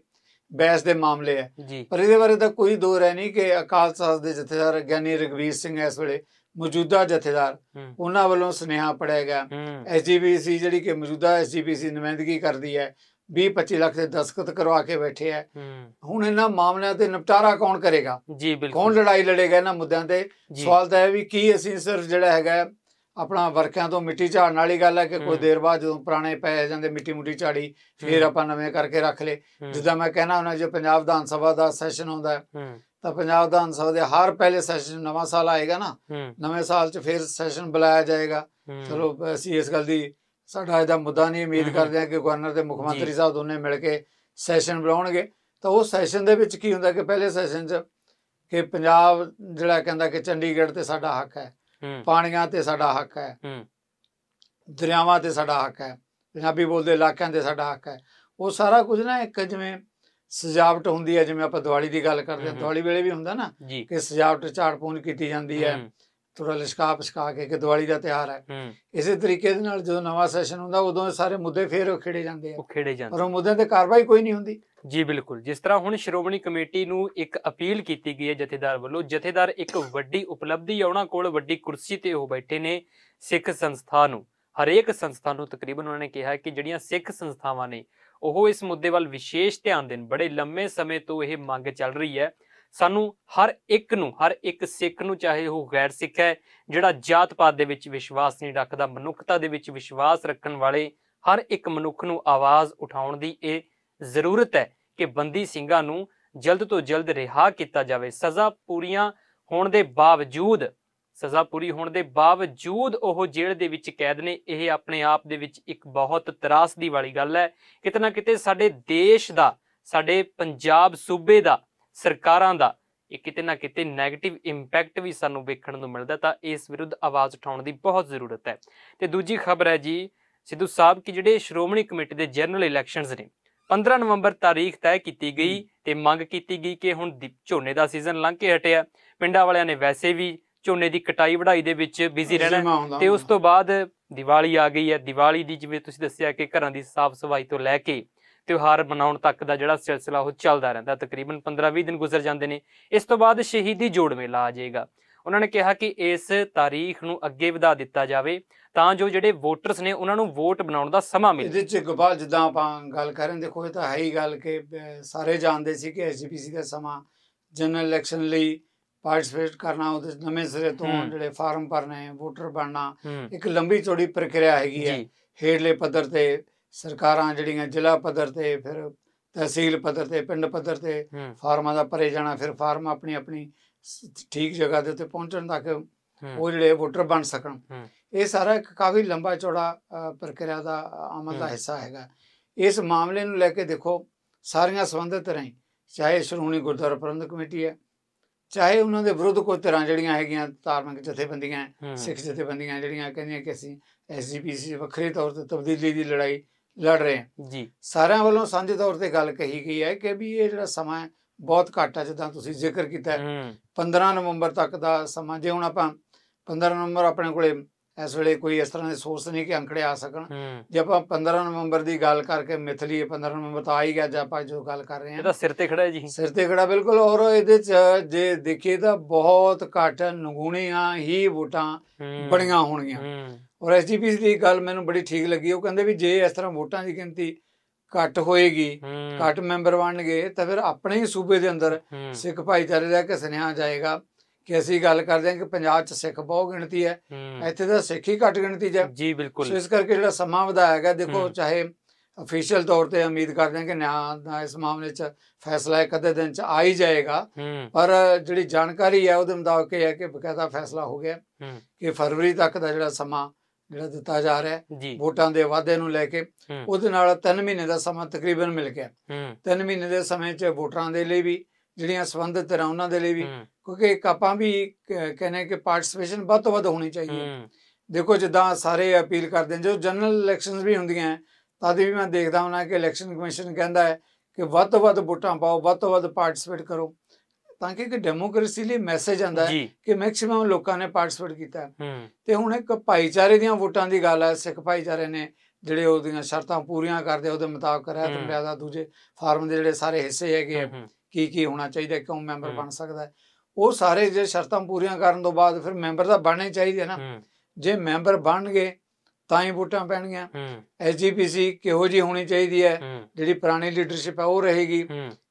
ਬੈਸ ਦੇ ਮਾਮਲੇ ਹੈ ਪਰ ਇਹਦੇ ਬਾਰੇ ਤਾਂ ਕੋਈ ਦੋ ਰਹਿ ਨਹੀਂ ਕਿ ਅਕਾਲ ਸਾਹਿਬ ਦੇ ਜਥੇਦਾਰ ਗਿਆਨੀ ਰਗਵੀਰ ਸਿੰਘ ਇਸ ਵੇਲੇ ਮੌਜੂਦਾ ਜਥੇਦਾਰ ਉਹਨਾਂ ਵੱਲੋਂ ਸੁਨੇਹਾ ਪੜਿਆ ਗਿਆ ਐਸਜੀਪੀਸੀ ਜਿਹੜੀ ਕਿ ਮੌਜੂਦਾ ਐਸਜੀਪੀਸੀ ਨਮਾਇੰਦਗੀ ਕਰਦੀ ਹੈ 20-25 ਲੱਖ ਦੇ ਦਸਖਤ ਕਰਵਾ ਕੇ ਬੈਠੇ ਐ ਹੁਣ ਇਹਨਾਂ ਮਾਮਲਿਆਂ ਤੇ ਨਿਪਟਾਰਾ ਕੌਣ ਕਰੇਗਾ ਜੀ ਬਿਲਕੁਲ ਕੌਣ ਲੜਾਈ ਲੜੇਗਾ ਇਹਨਾਂ ਮੁੱਦਿਆਂ ਤੇ ਸਵਾਲ ਤਾਂ ਹੈ ਵੀ ਕੀ ਅਸੀਂ ਸਿਰਫ ਜਿਹੜਾ ਹੈਗਾ ਆਪਣਾ ਵਰਕਿਆਂ ਤੋਂ ਮਿੱਟੀ ਝਾੜਨ ਵਾਲੀ ਗੱਲ ਹੈ ਕਿ ਕੋਈ ਦੇਰ ਬਾਅਦ ਜਦੋਂ ਪੁਰਾਣੇ ਪੈ ਜਾਂਦੇ ਮਿੱਟੀ ਮੁੱਟੀ ਝਾੜੀ ਫਿਰ ਆਪਾਂ ਨਵੇਂ ਕਰਕੇ ਰੱਖ ਲੇ ਜਿੱਦਾਂ ਮੈਂ ਕਹਿਣਾ ਹੁੰਦਾ ਜੇ ਪੰਜਾਬ ਵਿਧਾਨ ਸਭਾ ਦਾ ਸੈਸ਼ਨ ਹੁੰਦਾ ਤਾਂ ਪੰਜਾਬ ਦਾ ਸਭਾ ਦੇ ਹਰ ਪਹਿਲੇ ਸੈਸ਼ਨ ਨਵਾਂ ਸਾਲ ਆਏਗਾ ਨਾ ਨਵੇਂ ਸਾਲ 'ਚ ਫਿਰ ਸੈਸ਼ਨ ਬੁਲਾਇਆ ਜਾਏਗਾ ਚਲੋ ਅਸੀਂ ਇਸ ਗੱਲ ਦੀ ਸਾਡਾ ਇਹਦਾ ਮੁੱਦਾ ਨਹੀਂ ਉਮੀਦ ਕਰਦੇ ਆ ਕਿ ਗਵਰਨਰ ਤੇ ਮੁੱਖ ਮੰਤਰੀ ਸਾਹਿਬ ਦੋਨੇ ਮਿਲ ਕੇ ਸੈਸ਼ਨ ਬੁਲਾਉਣਗੇ ਤਾਂ ਉਹ ਸੈਸ਼ਨ ਦੇ ਵਿੱਚ ਕੀ ਹੁੰਦਾ ਕਿ ਪਹਿਲੇ ਸੈਸ਼ਨ 'ਚ ਕਿ ਪੰਜਾਬ ਜਿਹੜਾ ਕਹਿੰਦਾ ਕਿ ਚੰਡੀਗੜ੍ਹ ਤੇ ਸਾਡਾ ਹੱਕ ਹੈ ਪਾਣੀਆਂ ਤੇ ਸਾਡਾ ਹੱਕ ਹੈ ਦਰਿਆਵਾਂ ਤੇ ਸਾਡਾ ਹੱਕ ਹੈ ਪੰਜਾਬੀ ਬੋਲਦੇ ਇਲਾਕਿਆਂ ਤੇ ਸਾਡਾ ਹੱਕ ਹੈ ਉਹ ਸਾਰਾ ਕੁਝ ਨਾ ਇੱਕ ਜਿਵੇਂ ਸਜਾਵਟ ਹੁੰਦੀ ਹੈ ਜਿਵੇਂ ਆਪਾਂ ਦੀਵਾਲੀ ਦੀ ਗੱਲ ਕਰਦੇ ਹਾਂ ਦੀਵਾਲੀ ਵੇਲੇ ਵੀ ਹੁੰਦਾ ਨਾ ਕਿ ਸਜਾਵਟ ਚਾੜ ਪੂਨ ਕੀਤੀ ਜਾਂਦੀ ਹੈ ਥੋੜਾ ਲਿਸ਼ਕਾ ਪਸ਼ਕਾ ਕੇ ਕਿ ਦੀਵਾਲੀ ਦਾ ਤਿਹਾਰ ਹੈ ਇਸੇ ਤਰੀਕੇ ਦੇ ਨਾਲ ਜਦੋਂ ਨਵਾਂ ਸੈਸ਼ਨ ਹੁੰਦਾ ਉਦੋਂ ਸਾਰੇ ਮੁੱਦੇ ਫੇਰ ਉਹ ਖੇੜੇ ਜਾਂਦੇ ਆ ਉਹ ਖੇੜੇ ਜਾਂਦੇ ਪਰ ਉਹ ਮੁੱਦਿਆਂ ਤੇ ਕਾਰਵਾਈ ਕੋਈ ਨਹੀਂ ਹੁੰਦੀ ਜੀ ਬਿਲਕੁਲ ਜਿਸ ਤਰ੍ਹਾਂ ਹੁਣ ਸ਼੍ਰੋਮਣੀ ਕਮੇਟੀ ਨੂੰ ਇੱਕ ਅਪੀਲ ਕੀਤੀ ਗਈ ਹੈ ਜਥੇਦਾਰ ਵੱਲੋਂ ਜਥੇਦਾਰ ਇੱਕ ਵੱਡੀ ਉਪਲਬਧੀ ਆ ਉਹਨਾਂ ਕੋਲ ਵੱਡੀ ਕੁਰਸੀ ਤੇ ਉਹ ਬੈਠੇ ਨੇ ਸਿੱਖ ਸੰਸਥਾ ਨੂੰ ਹਰੇਕ ਸੰਸਥਾ ਨੂੰ ਤਕਰੀਬਨ ਉਹਨਾਂ ਨੇ ਕਿਹਾ ਕਿ ਜਿਹੜੀਆਂ ਸਿੱਖ ਸੰਸਥਾਵਾਂ ਨੇ ਉਹ ਇਸ ਮੁੱਦੇ ਵੱਲ ਵਿਸ਼ੇਸ਼ ਧਿਆਨ ਦੇਣ ਬੜੇ ਲੰਮੇ ਸਮੇਂ ਤੋਂ ਇਹ ਮੰਗ ਚੱਲ ਰਹੀ ਹੈ ਸਾਨੂੰ ਹਰ ਇੱਕ ਨੂੰ ਹਰ ਇੱਕ ਸਿੱਖ ਨੂੰ ਚਾਹੇ ਉਹ ਗੈਰ ਸਿੱਖ ਹੈ ਜਿਹੜਾ ਜਾਤ ਪਾਤ ਦੇ ਵਿੱਚ ਵਿਸ਼ਵਾਸ ਨਹੀਂ ਰੱਖਦਾ ਮਨੁੱਖਤਾ ਦੇ ਵਿੱਚ ਵਿਸ਼ਵਾਸ ਰੱਖਣ ਵਾਲੇ ਹਰ ਇੱਕ ਮਨੁੱਖ ਨੂੰ ਆਵਾਜ਼ ਉਠਾਉਣ ਦੀ ਇਹ ਜ਼ਰੂਰਤ ਹੈ ਕਿ ਬੰਦੀ ਸਿੰਘਾਂ ਨੂੰ ਜਲਦ ਤੋਂ ਜਲਦ ਰਿਹਾ ਕੀਤਾ ਜਾਵੇ ਸਜ਼ਾ ਪੂਰੀਆਂ ਹੋਣ ਦੇ ਬਾਵਜੂਦ ਸਜ਼ਾ ਪੂਰੀ ਹੋਣ ਦੇ ਬਾਵਜੂਦ ਉਹ ਜੇਲ੍ਹ ਦੇ ਵਿੱਚ ਕੈਦ ਨੇ ਇਹ ਆਪਣੇ ਆਪ ਦੇ ਵਿੱਚ ਇੱਕ ਬਹੁਤ ਤਰਾਸਦੀ ਵਾਲੀ ਗੱਲ ਹੈ ਕਿਤਨਾ ਕਿਤੇ ਸਾਡੇ ਦੇਸ਼ ਦਾ ਸਾਡੇ ਪੰਜਾਬ ਸੂਬੇ ਦਾ ਸਰਕਾਰਾਂ ਦਾ ਇਹ ਕਿਤੇ ਨਾ ਕਿਤੇ 네ਗੇਟਿਵ ਇੰਪੈਕਟ ਵੀ ਸਾਨੂੰ ਵੇਖਣ ਨੂੰ ਮਿਲਦਾ ਤਾਂ ਇਸ ਵਿਰੁੱਧ ਆਵਾਜ਼ ਉਠਾਉਣ ਦੀ ਬਹੁਤ ਜ਼ਰੂਰਤ ਹੈ ਤੇ ਦੂਜੀ ਖਬਰ ਹੈ ਜੀ ਸਿੱਧੂ ਸਾਹਿਬ ਕੀ ਜਿਹੜੇ ਸ਼੍ਰੋਮਣੀ ਕਮੇਟੀ ਦੇ ਜਨਰਲ ਇਲੈਕਸ਼ਨਸ ਨੇ 15 ਨਵੰਬਰ ਤਾਰੀਖ ਤੈਅ ਕੀਤੀ ਗਈ ਤੇ ਮੰਗ ਕੀਤੀ ਗਈ ਕਿ ਹੁਣ ਝੋਨੇ ਦਾ ਸੀਜ਼ਨ ਲੰਘ ਕੇ ਹਟਿਆ ਪਿੰਡਾਂ ਵਾਲਿਆਂ ਨੇ ਵੈਸੇ ਵੀ ਝੋਨੇ ਦੀ ਕਟਾਈ ਵਢਾਈ ਦੇ ਵਿੱਚ ਬਿਜ਼ੀ ਰਹਿਣਾ ਤੇ ਉਸ ਤੋਂ ਬਾਅਦ ਦੀਵਾਲੀ ਆ ਗਈ ਹੈ ਦੀਵਾਲੀ ਦੀ ਜਿਵੇਂ ਤੁਸੀਂ ਦੱਸਿਆ ਕਿ ਘਰਾਂ ਦੀ ਸਾਫ਼ ਸਫਾਈ ਤੋਂ ਲੈ ਕੇ ਤਿਉਹਾਰ ਮਨਾਉਣ ਤੱਕ ਦਾ ਜਿਹੜਾ ਸਿਲਸਿਲਾ ਉਹ ਚੱਲਦਾ ਰਹਿੰਦਾ ਤਕਰੀਬਨ 15-20 ਦਿਨ ਗੁਜ਼ਰ ਜਾਂਦੇ ਨੇ ਇਸ ਤੋਂ ਬਾਅਦ ਸ਼ਹੀਦੀ ਜੋੜ ਮੇਲਾ ਆ ਜਾਏਗਾ ਉਹਨਾਂ ਨੇ ਕਿਹਾ ਕਿ ਇਸ ਤਾਰੀਖ ਨੂੰ ਅੱਗੇ ਵਧਾ ਦਿੱਤਾ ਜਾਵੇ ਤਾਂ ਜੋ ਜਿਹੜੇ ਵੋਟਰਸ ਨੇ ਉਹਨਾਂ ਨੂੰ ਵੋਟ ਬਣਾਉਣ ਦਾ ਸਮਾਂ ਮਿਲੇ ਇਹਦੇ ਚ ਗੋਪਾਲ ਜਿੱਦਾਂ ਆਪਾਂ ਗੱਲ ਕਰਨ ਦੇਖੋ ਇਹ ਤਾਂ ਹੈ ਹੀ ਗੱਲ ਕਿ ਸਾਰੇ ਜਾਣਦੇ ਸੀ ਕਿ ਐਸਜੀਪੀਸੀ ਦਾ ਸਮਾਂ ਜਨਰਲ ਇਲੈਕਸ਼ਨ ਲਈ ਪਾਰਟਿਸਪੇਟ ਕਰਨਾ ਉਹਦੇ ਨਵੇਂ ਸਿਰੇ ਤੋਂ ਜਿਹੜੇ ਫਾਰਮ ਭਰਨੇ ਵੋਟਰ ਬਣਨਾ ਇੱਕ ਲੰਬੀ ਚੌੜੀ ਪ੍ਰਕਿਰਿਆ ਹੈਗੀ ਹੈ ਹੇਠਲੇ ਪੱਧਰ ਤੇ ਸਰਕਾਰਾਂ ਜਿਹੜੀਆਂ ਜ਼ਿਲ੍ਹਾ ਪੱਧਰ ਤੇ ਫਿਰ ਤਹਿਸੀਲ ਪੱਧਰ ਤੇ ਪਿੰਡ ਪੱਧਰ ਤੇ ਫਾਰਮਾਂ ਦਾ ਭਰੇ ਜਾਣਾ ਫਿਰ ਫਾਰਮ ਆਪਣੀ ਆਪਣੀ ਠੀਕ ਜਗ੍ਹਾ ਦੇ ਉੱਤੇ ਪਹੁੰਚਣ ਤੱਕ ਉਹ ਜਿਹੜੇ ਵੋਟਰ ਬਣ ਸਕਣ ਇਹ ਸਾਰਾ ਇੱਕ ਕਾਫੀ ਲੰਬਾ ਚੌੜਾ ਪ੍ਰਕਿਰਿਆ ਦਾ ਅਮਲ ਦਾ ਹਿੱਸਾ ਹੈਗਾ ਇਸ ਮਾਮਲੇ ਨੂੰ ਲੈ ਕੇ ਦੇਖੋ ਸਾਰੀਆਂ ਸੰਬੰਧਿਤ ਰਹੇ ਚਾਹੇ ਸ਼੍ਰੋਮਣੀ ਗੁਰਦੁਆਰਾ ਪ੍ਰਬੰਧਕ ਕਮੇਟੀ ਹੈ ਚਾਹੇ ਉਹਨਾਂ ਦੇ ਵਿਰੁੱਧ ਕੋਈ ਤਰ੍ਹਾਂ ਜਿਹੜੀਆਂ ਹੈਗੀਆਂ ਧਾਰਮਿਕ ਜਥੇਬੰਦੀਆਂ ਸਿੱਖ ਜਥੇਬੰਦੀਆਂ ਜਿਹੜੀਆਂ ਕਹਿੰਦੀਆਂ ਕਿ ਅਸੀਂ ਐਸਜੀਪੀਸੀ ਵੱਖਰੇ ਤੌਰ ਤੇ ਤਬਦੀਲੀ ਦੀ ਲੜਾਈ ਲੜ ਰਹੇ ਹਾਂ ਜੀ ਸਾਰਿਆਂ ਵੱਲੋਂ ਸਾਂਝੇ ਤੌਰ ਤੇ ਗੱਲ ਕਹੀ ਗਈ ਹੈ ਕਿ ਵੀ ਇਹ ਜਿਹੜਾ ਸਮਾਂ ਬਹੁਤ ਘੱਟ ਹੈ ਜਿੱਦਾਂ ਤੁਸੀਂ ਜ਼ਿਕਰ ਕੀਤਾ 15 ਨਵੰਬਰ ਤੱਕ ਦਾ ਸਮਾਂ ਜੇ ਹੁਣ ਆਪਾਂ 15 ਨਵੰਬਰ ਆਪਣੇ ਕੋਲੇ ਇਸ ਵੇਲੇ ਕੋਈ ਇਸ ਤਰ੍ਹਾਂ ਦੇ ਸੋਰਸ ਨਹੀਂ ਕਿ ਅੰਕੜੇ ਆ ਸਕਣ ਜੇ ਆਪਾਂ 15 ਨਵੰਬਰ ਦੀ ਗੱਲ ਕਰਕੇ ਮਿਥਲੀ 15 ਨਵੰਬਰ ਤਾਂ ਆ ਹੀ ਗਿਆ ਜੇ ਆਪਾਂ ਜੋ ਗੱਲ ਕਰ ਰਹੇ ਹਾਂ ਇਹ ਤਾਂ ਸਿਰ ਤੇ ਖੜਾ ਹੈ ਜੀ ਸਿਰ ਤੇ ਖੜਾ ਬਿਲਕੁਲ ਔਰ ਇਹਦੇ ਚ ਜੇ ਦੇਖੀਏ ਤਾਂ ਬਹੁਤ ਘੱਟ ਨਗੂਣੀਆਂ ਹੀ ਵੋਟਾਂ ਬਣੀਆਂ ਹੋਣਗੀਆਂ ਔਰ ਐਸਡੀਪੀ ਦੀ ਗੱਲ ਮੈਨੂੰ ਬੜੀ ਠੀਕ ਲੱਗੀ ਉਹ ਕਹਿੰਦੇ ਵੀ ਜੇ ਇਸ ਤਰ੍ਹਾਂ ਵੋਟਾਂ ਦੀ ਗਿਣਤੀ ਘੱਟ ਹੋਏਗੀ ਘੱਟ ਮੈਂਬਰ ਬਣਨਗੇ ਤਾਂ ਫਿਰ ਆਪਣੇ ਹੀ ਸੂਬੇ ਦੇ ਅੰਦਰ ਸਿੱਖ ਭਾਈਚਾਰੇ ਦਾ ਕਿ ਸੁਨੇਹਾ ਜਾਏਗਾ ਕਿ ਅਸੀਂ ਗੱਲ ਕਰਦੇ ਹਾਂ ਕਿ ਪੰਜਾਬ 'ਚ ਸਿੱਖ ਬਹੁ ਗਿਣਤੀ ਹੈ ਇੱਥੇ ਤਾਂ ਸਿੱਖ ਹੀ ਘੱਟ ਗਿਣਤੀ ਜੀ ਜੀ ਬਿਲਕੁਲ ਇਸ ਕਰਕੇ ਜਿਹੜਾ ਸਮਾਂ ਵਧਾਇਆ ਗਿਆ ਦੇਖੋ ਚਾਹੇ ਅਫੀਸ਼ੀਅਲ ਤੌਰ ਤੇ ਉਮੀਦ ਕਰਦੇ ਹਾਂ ਕਿ ਨਿਆਂ ਦਾ ਇਸ ਮਾਮਲੇ 'ਚ ਫੈਸਲਾ ਇੱਕ ਅੱਧੇ ਦਿਨ 'ਚ ਆ ਹੀ ਜਾਏਗਾ ਪਰ ਜਿਹੜੀ ਜਾਣਕਾਰੀ ਹੈ ਉਹਦੇ ਮੁਤਾਬਕ ਇਹ ਹੈ ਕਿ ਬਕਾਇਦਾ ਫੈਸਲਾ ਹੋ ਗਿਆ ਕਿ ਫਰਵਰੀ ਤੱਕ ਦਾ ਜਿਹੜਾ ਸਮਾਂ ਜਿਹੜਾ ਦਿੱਤਾ ਜਾ ਰਿਹਾ ਹੈ ਵੋਟਾਂ ਦੇ ਵਾਅਦੇ ਨੂੰ ਲੈ ਕੇ ਉਹਦੇ ਨਾਲ 3 ਮਹੀਨੇ ਦਾ ਸਮਾਂ ਤਕਰੀਬਨ ਮਿਲ ਗਿਆ 3 ਮਹੀਨੇ ਦੇ ਸਮੇਂ 'ਚ ਵੋਟਰਾਂ ਦੇ ਲਈ ਵੀ ਜਿਹੜੀਆਂ ਸੰਬੰਧਿਤ ਰਾਂ ਉਹਨਾਂ ਦੇ ਲਈ ਵੀ ਕਿਉਂਕਿ ਆਪਾਂ ਵੀ ਕਹਿੰਨੇ ਕਿ ਪਾਰਟਿਸਪੇਸ਼ਨ ਵੱਧ ਤੋਂ ਵੱਧ ਹੋਣੀ ਹੈ ਦੇਖੋ ਜਿੱਦਾਂ ਸਾਰੇ ਅਪੀਲ ਕਰਦੇ ਨੇ ਜੋ ਜਨਰਲ ਇਲੈਕਸ਼ਨਸ ਵੀ ਹੁੰਦੀਆਂ ਤਾਂ ਵੀ ਮੈਂ ਦੇਖਦਾ ਹਾਂ ਕਿ ਇਲੈਕਸ਼ਨ ਕਮਿਸ਼ਨ ਕਹਿੰਦਾ ਹੈ ਕਿ ਵੱਧ ਤੋਂ ਵੱਧ ਵੋਟਾਂ ਪਾਓ ਵੱਧ ਤੋਂ ਵੱਧ ਪਾਰਟਿਸਪੇਟ ਕਰੋ ਤਾਂ ਕਿ ਡੈਮੋਕ੍ਰੇਸੀ ਲਈ ਮੈਸੇਜ ਆਂਦਾ ਹੈ ਕਿ ਮੈਕਸਿਮਮ ਲੋਕਾਂ ਨੇ ਪਾਰਟਿਸਪੇਟ ਕੀਤਾ ਤੇ ਹੁਣ ਇੱਕ ਭਾਈਚਾਰੇ ਦੀਆਂ ਵੋਟਾਂ ਦੀ ਗੱਲ ਹੈ ਸਿੱਖ ਭਾਈਚਾਰੇ ਨੇ ਜਿਹੜੇ ਉਹਦੀਆਂ ਸ਼ਰਤਾਂ ਪੂਰੀਆਂ ਕਰਦੇ ਉਹਦੇ ਮੁਤਾਬਕ ਰਹਿਤ ਮਰਿਆਦਾ ਦੂਜੇ ਫਾਰਮ ਦੇ ਜਿਹੜੇ ਸਾਰੇ ਹਿੱਸੇ ਹੈਗੇ ਕੀ ਕੀ ਹੋਣਾ ਚਾਹੀਦਾ ਕਿਉਂ ਮੈਂਬਰ ਬਣ ਸਕਦਾ ਹੈ ਉਹ ਸਾਰੇ ਜੇ ਸ਼ਰਤਾਂ ਪੂਰੀਆਂ ਕਰਨ ਤੋਂ ਬਾਅਦ ਫਿਰ ਮੈਂਬਰ ਤਾਂ ਬਣਨੇ ਚਾਹੀਦੇ ਨਾ ਜੇ ਮੈਂਬਰ ਬਣਨਗੇ ਤਾਂ ਹੀ ਵੋਟਾਂ ਪੈਣਗੀਆਂ ਐਸਜੀਪੀਸੀ ਕਿਹੋ ਜੀ ਹੋਣੀ ਚਾਹੀਦੀ ਹੈ ਜਿਹੜੀ ਪੁਰਾਣੀ ਲੀਡਰਸ਼ਿਪ ਹੈ ਉਹ ਰਹੇਗੀ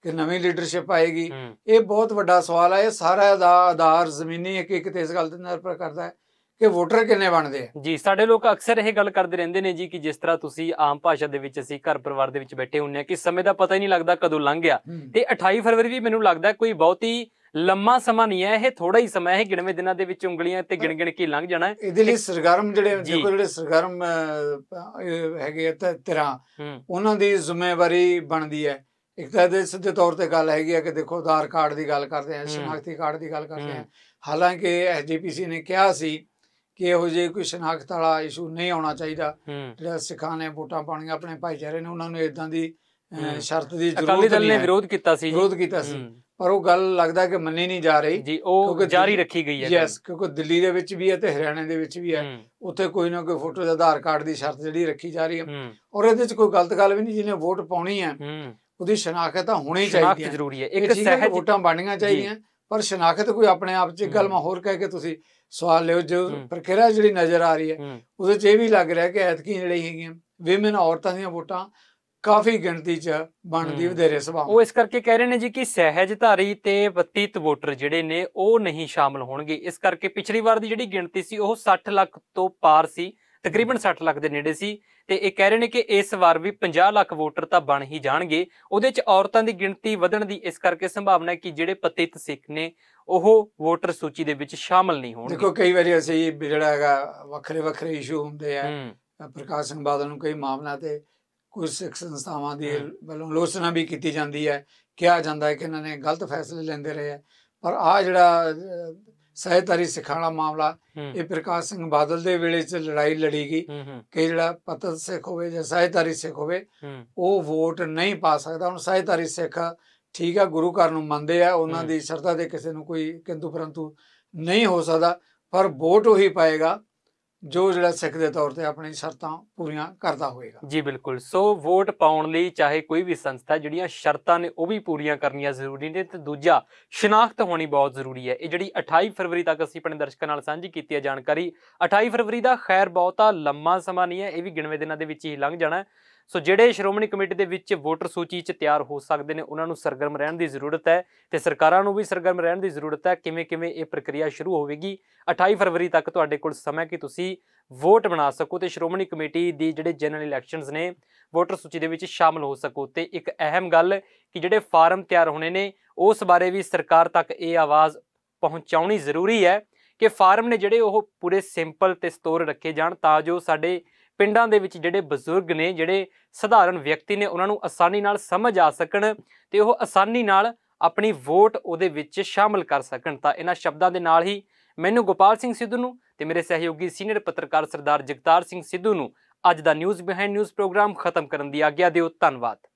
ਕਿ ਨਵੀਂ ਲੀਡਰਸ਼ਿਪ ਆਏਗੀ ਇਹ ਬਹੁਤ ਵੱਡਾ ਸਵਾਲ ਹੈ ਇਹ ਸਾਰਾ ਦਾ ਆਧਾਰ ਜ਼ਮੀਨੀ ਇੱਕ ਇੱਕ ਤੇ ਇਸ ਗੱਲ ਤੇ ਨਿਰਭਰ ਕਰਦਾ ਹੈ ਕਿ ਵੋਟਰ ਕਿੰਨੇ ਬਣਦੇ ਆ ਜੀ ਸਾਡੇ ਲੋਕ ਅਕਸਰ ਇਹ ਗੱਲ ਕਰਦੇ ਰਹਿੰਦੇ ਨੇ ਜੀ ਕਿ ਜਿਸ ਤਰ੍ਹਾਂ ਤੁਸੀਂ ਆਮ ਭਾਸ਼ਾ ਦੇ ਵਿੱਚ ਅਸੀਂ ਘਰ ਪਰਿਵਾਰ ਦੇ ਵਿੱਚ ਬੈਠੇ ਹੁੰਨੇ ਆ ਕਿ ਸਮੇਂ ਦਾ ਪਤਾ ਹੀ ਨਹੀਂ ਲੱਗਦਾ ਕਦੋਂ ਲੰਘ ਗਿਆ ਤੇ 28 ਫਰਵਰੀ ਵੀ ਮੈਨੂੰ ਲੱਗਦਾ ਕੋਈ ਬਹੁਤੀ ਲੰਮਾ ਸਮਾਂ ਨਹੀਂ ਹੈ ਇਹ ਥੋੜਾ ਹੀ ਸਮਾਂ ਹੈ ਗਿਣਵੇਂ ਦਿਨਾਂ ਦੇ ਵਿੱਚ ਉਂਗਲੀਆਂ ਤੇ ਗਿਣ ਗਿਣ ਕੇ ਲੰਘ ਜਾਣਾ ਹੈ ਇਹਦੇ ਲਈ ਸਰਗਰਮ ਜਿਹੜੇ ਦੇਖੋ ਜਿਹੜੇ ਸਰਗਰਮ ਹੈਗੇ ਆ ਤੇਰਾ ਉਹਨਾਂ ਦੀ ਜ਼ਿੰਮੇਵਾਰੀ ਬਣਦੀ ਹੈ ਇੱਕ ਤਾਂ ਦੇ ਸਿੱਧੇ ਤੌਰ ਤੇ ਗੱਲ ਹੈਗੀ ਹੈ ਕਿ ਦੇਖੋ ਆਧਾਰ ਕਾਰਡ ਦੀ ਗੱਲ ਕਰਦੇ ਆ ਸ਼ਨਾਖਤੀ ਕਾਰਡ ਦੀ ਗੱਲ ਕਰਦੇ ਆ ਹਾਲਾਂਕਿ ਐਸਜੀਪੀਸੀ ਨੇ ਕਿਹਾ ਸੀ ਕਿ ਇਹੋ ਜਿਹੇ ਕੋਈ ਸ਼ਨਾਖਤ ਵਾਲਾ ਇਸ਼ੂ ਨਹੀਂ ਆਉਣਾ ਚਾਹੀਦਾ ਜਿਹੜਾ ਸਿੱਖਾਂ ਨੇ ਵੋਟਾਂ ਪਾਣੀਆਂ ਆਪਣੇ ਭਾਈਚਾਰੇ ਨੇ ਉਹਨਾਂ ਨੂੰ ਇਦਾਂ ਦੀ ਸ਼ਰਤ ਦੀ ਜ਼ਰੂਰਤ ਨਹੀਂ ਅਕਾਲੀ ਦਲ ਨੇ ਵਿਰੋਧ ਕੀਤਾ ਸੀ ਵਿਰੋਧ ਕੀਤਾ ਸੀ ਪਰ ਉਹ ਗੱਲ ਲੱਗਦਾ ਕਿ ਮੰਨੀ ਨਹੀਂ ਜਾ ਰਹੀ ਜੀ ਉਹ ਜਾਰੀ ਰੱਖੀ ਗਈ ਹੈ ਯੈਸ ਕਿਉਂਕਿ ਦਿੱਲੀ ਦੇ ਵਿੱਚ ਵੀ ਹੈ ਤੇ ਹਰਿਆਣਾ ਦੇ ਵਿੱਚ ਵੀ ਹੈ ਉੱਥੇ ਕੋਈ ਨਾ ਕੋਈ ਫੋਟੋ ਦਾ ਆਧਾਰ ਕਾਰਡ ਦੀ ਸ਼ਰਤ ਜਿਹੜੀ ਰੱਖੀ ਜਾ ਰਹੀ ਹੈ ਔਰ ਇਹਦੇ ਵਿੱਚ ਕੋਈ ਗਲਤ ਗੱਲ ਵੀ ਨਹੀਂ ਜਿਹਨੇ ਵੋਟ ਪਾਉਣੀ ਹੈ ਉਹਦੀ ਸ਼ਨਾਖਤ ਤਾਂ ਹੋਣੀ ਚਾਹੀਦੀ ਹੈ ਜ਼ਰੂਰੀ ਹੈ ਇੱਕ ਸਹਿਜ ਵੋਟਾਂ ਬਣਨੀਆਂ ਚਾਹੀਦੀਆਂ ਪਰ ਸ਼ਨਾਖਤ ਕੋਈ ਆਪਣੇ ਆਪ 'ਚ ਗੱਲ ਮੈਂ ਹੋਰ ਕਹਿ ਕੇ ਤੁਸੀਂ ਸਵਾਲ ਲਿਓ ਜੋ ਪ੍ਰਕਿਰਿਆ ਜਿਹੜੀ ਨਜ਼ਰ ਆ ਰਹੀ ਹੈ ਉਹਦੇ 'ਚ ਇਹ ਵੀ ਲੱਗ ਰਿਹਾ ਕਿ ਐਤਕੀ ਜਿਹੜੀ ਹੈਗੀਆਂ ਵਿਮਨ ਔਰਤਾਂ ਦੀਆਂ ਵੋਟਾਂ ਕਾਫੀ ਗਿਣਤੀ 'ਚ ਬਣਦੀ ਵਧੇਰੇ ਸਭਾ ਉਹ ਇਸ ਕਰਕੇ ਕਹਿ ਰਹੇ ਨੇ ਜੀ ਕਿ ਸਹਿਜਧਾਰੀ ਤੇ 32 ਵੋਟਰ ਜਿਹੜੇ ਨੇ ਉਹ ਨਹੀਂ ਸ਼ਾਮਲ ਹੋਣਗੇ ਇਸ ਕਰਕੇ ਪਿਛਲੀ ਵਾਰ ਦੀ ਜਿਹੜੀ ਗਿਣਤੀ ਸੀ ਉਹ 60 ਲੱਖ ਤੋਂ ਪਾਰ ਸੀ ਤਕਰੀਬਨ 60 ਲੱਖ ਦੇ ਨੇੜੇ ਸੀ ਤੇ ਇਹ ਕਹਿ ਰਹੇ ਨੇ ਕਿ ਇਸ ਵਾਰ ਵੀ 50 ਲੱਖ ਵੋਟਰ ਤਾਂ ਬਣ ਹੀ ਜਾਣਗੇ ਉਹਦੇ 'ਚ ਔਰਤਾਂ ਦੀ ਗਿਣਤੀ ਵਧਣ ਦੀ ਇਸ ਕਰਕੇ ਸੰਭਾਵਨਾ ਹੈ ਕਿ ਜਿਹੜੇ ਪਤਿਤ ਸਿੱਖ ਨੇ ਉਹ ਵੋਟਰ ਸੂਚੀ ਦੇ ਵਿੱਚ ਸ਼ਾਮਲ ਨਹੀਂ ਹੋਣਗੇ ਦੇਖੋ ਕਈ ਵਾਰੀ ਅਸੀਂ ਜਿਹੜਾ ਹੈਗਾ ਵੱਖਰੇ ਵੱਖਰੇ ਇਸ਼ੂ ਹੁੰਦੇ ਆ ਪ੍ਰਕਾਸ਼ ਸਿੰਘ ਬਾਦਲ ਨੂੰ ਕਈ ਮਾਮਲਾ ਤੇ ਕੁਝ ਸਿੱਖ ਸੰਸਥਾਵਾਂ ਦੀ ਵੱਲੋਂ ਲੋਚਨਾ ਵੀ ਕੀਤੀ ਜਾਂਦੀ ਹੈ ਕਿਹਾ ਜਾਂਦਾ ਹੈ ਕਿ ਇਹਨਾਂ ਨੇ ਗਲਤ ਫੈਸਲੇ ਲੈਂਦੇ ਰਹੇ ਪਰ ਆ ਜਿਹੜਾ ਸਹਿਤਾਰੀ ਸਿਖਾਣਾ ਮਾਮਲਾ ਇਹ ਪ੍ਰਕਾਸ਼ ਸਿੰਘ ਬਾਦਲ ਦੇ ਵੇਲੇ 'ਚ ਲੜਾਈ ਲੜੀ ਗਈ ਕਿ ਜਿਹੜਾ ਪਤਨ ਸਿੱਖ ਹੋਵੇ ਜਾਂ ਸਹਿਤਾਰੀ ਸਿੱਖ ਹੋਵੇ ਉਹ ਵੋਟ ਨਹੀਂ ਪਾ ਸਕਦਾ ਹੁਣ ਸਹਿਤਾਰੀ ਸਿੱਖ ਠੀਕ ਆ ਗੁਰੂ ਘਰ ਨੂੰ ਮੰਨਦੇ ਆ ਉਹਨਾਂ ਦੀ ਸ਼ਰਧਾ ਦੇ ਕਿਸੇ ਨੂੰ ਕੋਈ ਕਿੰਤੂ ਪਰੰਤੂ ਨਹੀਂ ਹੋ ਸਕਦਾ ਪਰ ਵੋਟ ਉਹੀ ਪਾਏਗਾ ਜੋ ਜਿਹੜਾ ਸਿੱਖ ਦੇ ਤੌਰ ਤੇ ਆਪਣੀ ਸ਼ਰਤਾਂ ਪੂਰੀਆਂ ਕਰਦਾ ਹੋਵੇਗਾ ਜੀ ਬਿਲਕੁਲ ਸੋ ਵੋਟ ਪਾਉਣ ਲਈ ਚਾਹੇ ਕੋਈ ਵੀ ਸੰਸਥਾ ਜਿਹੜੀਆਂ ਸ਼ਰਤਾਂ ਨੇ ਉਹ ਵੀ ਪੂਰੀਆਂ ਕਰਨੀਆਂ ਜ਼ਰੂਰੀ ਨੇ ਤੇ ਦੂਜਾ ਸ਼ਨਾਖਤ ਹੋਣੀ ਬਹੁਤ ਜ਼ਰੂਰੀ ਹੈ ਇਹ ਜਿਹੜੀ 28 ਫਰਵਰੀ ਤੱਕ ਅਸੀਂ ਆਪਣੇ ਦਰਸ਼ਕਾਂ ਨਾਲ ਸਾਂਝੀ ਕੀਤੀ ਹੈ ਜਾਣਕਾਰੀ 28 ਫਰਵਰੀ ਦਾ ਖੈਰ ਬਹੁਤਾ ਲੰਮਾ ਸਮਾਂ ਨਹੀਂ ਹੈ ਇਹ ਵੀ ਗਿਣਵੇਂ ਦਿਨਾਂ ਦੇ ਵਿੱਚ ਹੀ ਲੰਘ ਜਾਣਾ ਹੈ ਸੋ ਜਿਹੜੇ ਸ਼੍ਰੋਮਣੀ ਕਮੇਟੀ ਦੇ ਵਿੱਚ ਵੋਟਰ ਸੂਚੀ 'ਚ ਤਿਆਰ ਹੋ ਸਕਦੇ ਨੇ ਉਹਨਾਂ ਨੂੰ ਸਰਗਰਮ ਰਹਿਣ ਦੀ ਜ਼ਰੂਰਤ ਹੈ ਤੇ ਸਰਕਾਰਾਂ ਨੂੰ ਵੀ ਸਰਗਰਮ ਰਹਿਣ ਦੀ ਜ਼ਰੂਰਤ ਹੈ ਕਿਵੇਂ ਕਿਵੇਂ ਇਹ ਪ੍ਰਕਿਰਿਆ ਸ਼ੁਰੂ ਹੋਵੇਗੀ 28 ਫਰਵਰੀ ਤੱਕ ਤੁਹਾਡੇ ਕੋਲ ਸਮਾਂ ਕਿ ਤੁਸੀਂ ਵੋਟ ਬਣਾ ਸਕੋ ਤੇ ਸ਼੍ਰੋਮਣੀ ਕਮੇਟੀ ਦੀ ਜਿਹੜੇ ਜਨਰਲ ਇਲੈਕਸ਼ਨਸ ਨੇ ਵੋਟਰ ਸੂਚੀ ਦੇ ਵਿੱਚ ਸ਼ਾਮਲ ਹੋ ਸਕੋ ਤੇ ਇੱਕ ਅਹਿਮ ਗੱਲ ਕਿ ਜਿਹੜੇ ਫਾਰਮ ਤਿਆਰ ਹੋਣੇ ਨੇ ਉਸ ਬਾਰੇ ਵੀ ਸਰਕਾਰ ਤੱਕ ਇਹ ਆਵਾਜ਼ ਪਹੁੰਚਾਉਣੀ ਜ਼ਰੂਰੀ ਹੈ ਕਿ ਫਾਰਮ ਨੇ ਜਿਹੜੇ ਉਹ ਪੂਰੇ ਸਿੰਪਲ ਤੇ ਸਟੋਰ ਰੱਖੇ ਜਾਣ ਤਾਂ ਜੋ ਸਾਡੇ ਪਿੰਡਾਂ ਦੇ ਵਿੱਚ ਜਿਹੜੇ ਬਜ਼ੁਰਗ ਨੇ ਜਿਹੜੇ ਸਧਾਰਨ ਵਿਅਕਤੀ ਨੇ ਉਹਨਾਂ ਨੂੰ ਆਸਾਨੀ ਨਾਲ ਸਮਝ ਆ ਸਕਣ ਤੇ ਉਹ ਆਸਾਨੀ ਨਾਲ ਆਪਣੀ ਵੋਟ ਉਹਦੇ ਵਿੱਚ ਸ਼ਾਮਲ ਕਰ ਸਕਣ ਤਾਂ ਇਹਨਾਂ ਸ਼ਬਦਾਂ ਦੇ ਨਾਲ ਹੀ ਮੈਨੂੰ ਗੋਪਾਲ ਸਿੰਘ ਸਿੱਧੂ ਨੂੰ ਤੇ ਮੇਰੇ ਸਹਿਯੋਗੀ ਸੀਨੀਅਰ ਪੱਤਰਕਾਰ ਸਰਦਾਰ ਜਗਤਾਰ ਸਿੰਘ ਸਿੱਧੂ ਨੂੰ ਅੱਜ ਦਾ ਨਿਊਜ਼ ਬਿਹਾਈਂਡ ਨਿਊਜ਼ ਪ੍ਰੋਗਰਾਮ ਖਤਮ ਕਰਨ ਦੀ ਆਗਿਆ ਦਿਓ ਧੰਨਵਾਦ